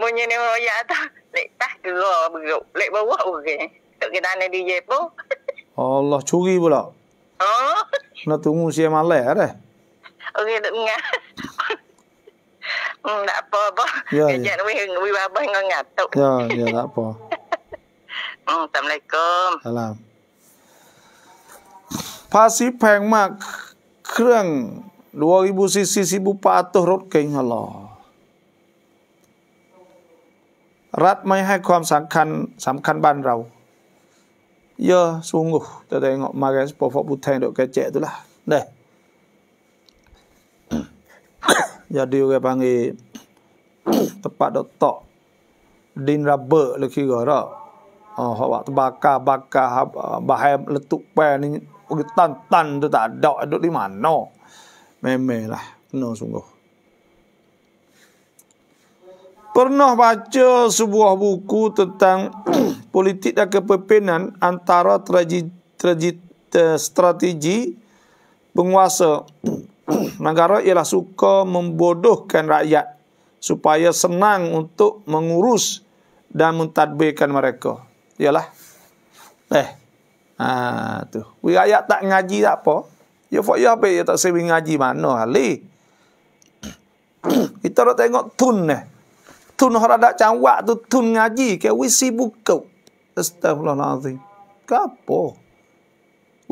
Oh, ni royak tu. Lek tas dulu oh, beruk. Lek bawah okey. Tak kena ni DJ pun. Allah curi pula. Oh. Nak tunggu si malai ada. Eh? Okey, tak ngah. Hmm, tak apa apa. Ya. ya. Kejap ni wi baba ngah ngatuk. Ya, ya tak apa. Hmm, Assalamualaikum. Salam. Pasti pengmak. kereng. 2000 sisi sibu patuh rot keng Allah. รัฐไม่ให้ความสำคัญสำคัญบ้านเราเยอะสูงอุ้ยแต่ได้เงาะมาแกสปอฟบุตแทงโดกแกเจ๊ตุล่ะเด้อย่าดิวแกบางีตะปะดตอกดินระเบิดหรือขี้ก่อนอ๋อเขาบอกบากกาบากกาครับบาแฮมละตุกแปรนี่ตันตันตัวตาดอกดุลิมานเนาะ Memel lah. Kena sungguh. Pernah baca sebuah buku tentang politik dan kepimpinan antara tragi, tragi, strategi penguasa negara ialah suka membodohkan rakyat supaya senang untuk mengurus dan mentadbirkan mereka. ialah, Eh. Ha tu. Rakyat tak ngaji tak apa. Ya fak ya apa ya tak sewi ngaji mana ali. Kita nak tengok tun ni. Tun orang dak cawak tu tun ngaji ke wi sibuk kau. Astagfirullahalazim. Kapo?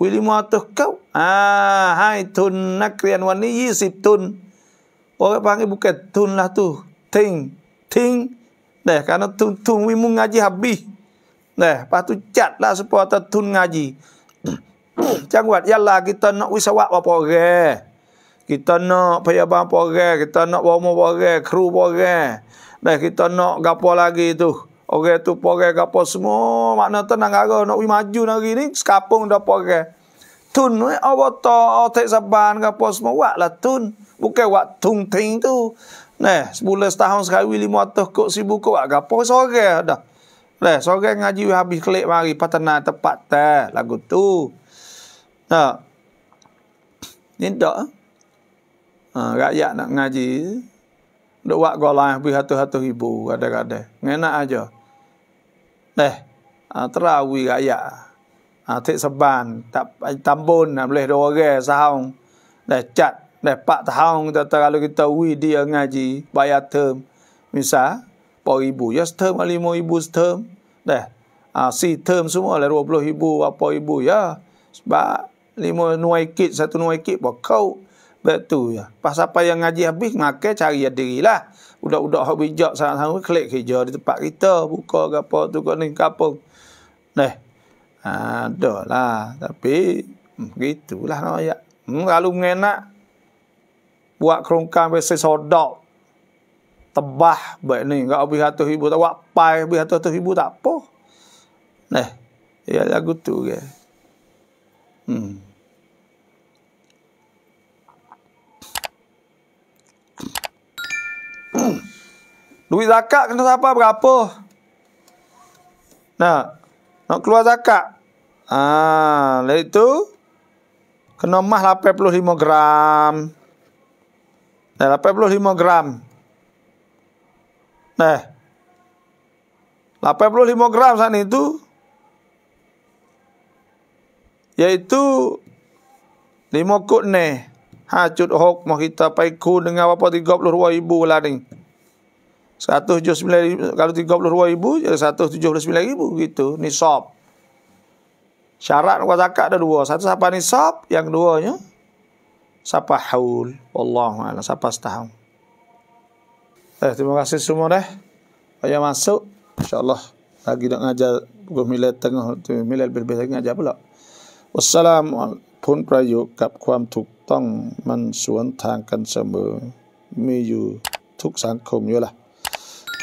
Wi lima atuh kau. Ah hai tun nak nakrian wani 20 tun. Orang panggil bukan tun lah tu. Ting. Ting. Dah karena tun tun wi ngaji habis. Dah patu cat lah supaya tun ngaji. Jangan Yalah kita nak wisawak apa orang. Kita nak payabang apa orang. Kita nak bawa apa orang. Kru apa orang. Dan kita nak gapa lagi tu. Orang tu apa orang. Gapa semua. Makna tu nak gara. Nak maju lagi ni. Sekapung dah apa orang. Tun ni. Apa tu. Tak saban. Gapa semua. lah tun. Bukan wak tung tu. Nah, sebulan setahun sekali lima atas kot sibuk kot. Wak gapa dah. Nah, sore ngaji habis kelik mari. Patanah tepat teh. Lagu tu. Tak. Ini tak. Ha, rakyat nak ngaji. Duk buat golai habis satu-satu ribu. Kata-kata. Ngenak aja. Eh. Ha, terawih rakyat. Ha, tak seban. Tak tambun. Tak boleh dua orang. Sahang. Dah cat. Dah pak tahun. Kita terlalu kita wui dia ngaji. Bayar term. Misal. Pau ribu. Ya term. Lima ribu term. Dah. Ha, si term semua lah. Dua puluh ribu. Apa ribu. Ya. Sebab lima nuai kit, satu nuai kit pun kau betul ya. Pas apa yang ngaji habis, maka cari diri lah. Udak-udak hak bijak sangat-sangat klik kerja di tempat kita. Buka ke apa, tu ke ni, ke apa. Nah, ada lah. Tapi, hmm, begitulah nak ayat. Hmm, lalu mengenak, buat kerongkan versi sodok. Tebah, baik ni. Gak habis hatu ibu tak buat pai, habis hatu ibu tak apa. Nah, ya lagu tu ke. Ya. Hmm. Duit zakat kena siapa berapa? Nah, Nak keluar zakat? Ah, le itu kena mah 85 gram. Nah, eh, 85 gram. Nah. Eh, 85 gram sana itu yaitu 5 kut ni. Ha, cut hok mah kita paiku dengan apa 32 ribu lah ni. 179000 kalau 32000 jadi 179000 gitu nisab syarat nak zakat ada dua satu siapa nisab yang keduanya siapa haul wallahu a'lam siapa setahun eh, terima kasih semua deh saya masuk insyaallah lagi nak ngajar pukul milal tengah tu milal lebih-lebih lagi ngajar pula Wassalamualaikum pun prayuk kap kuam tuk tong man suan tang kan sama miyu tuk sangkum yulah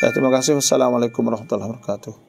Ya, terima kasih. Wassalamualaikum warahmatullahi wabarakatuh.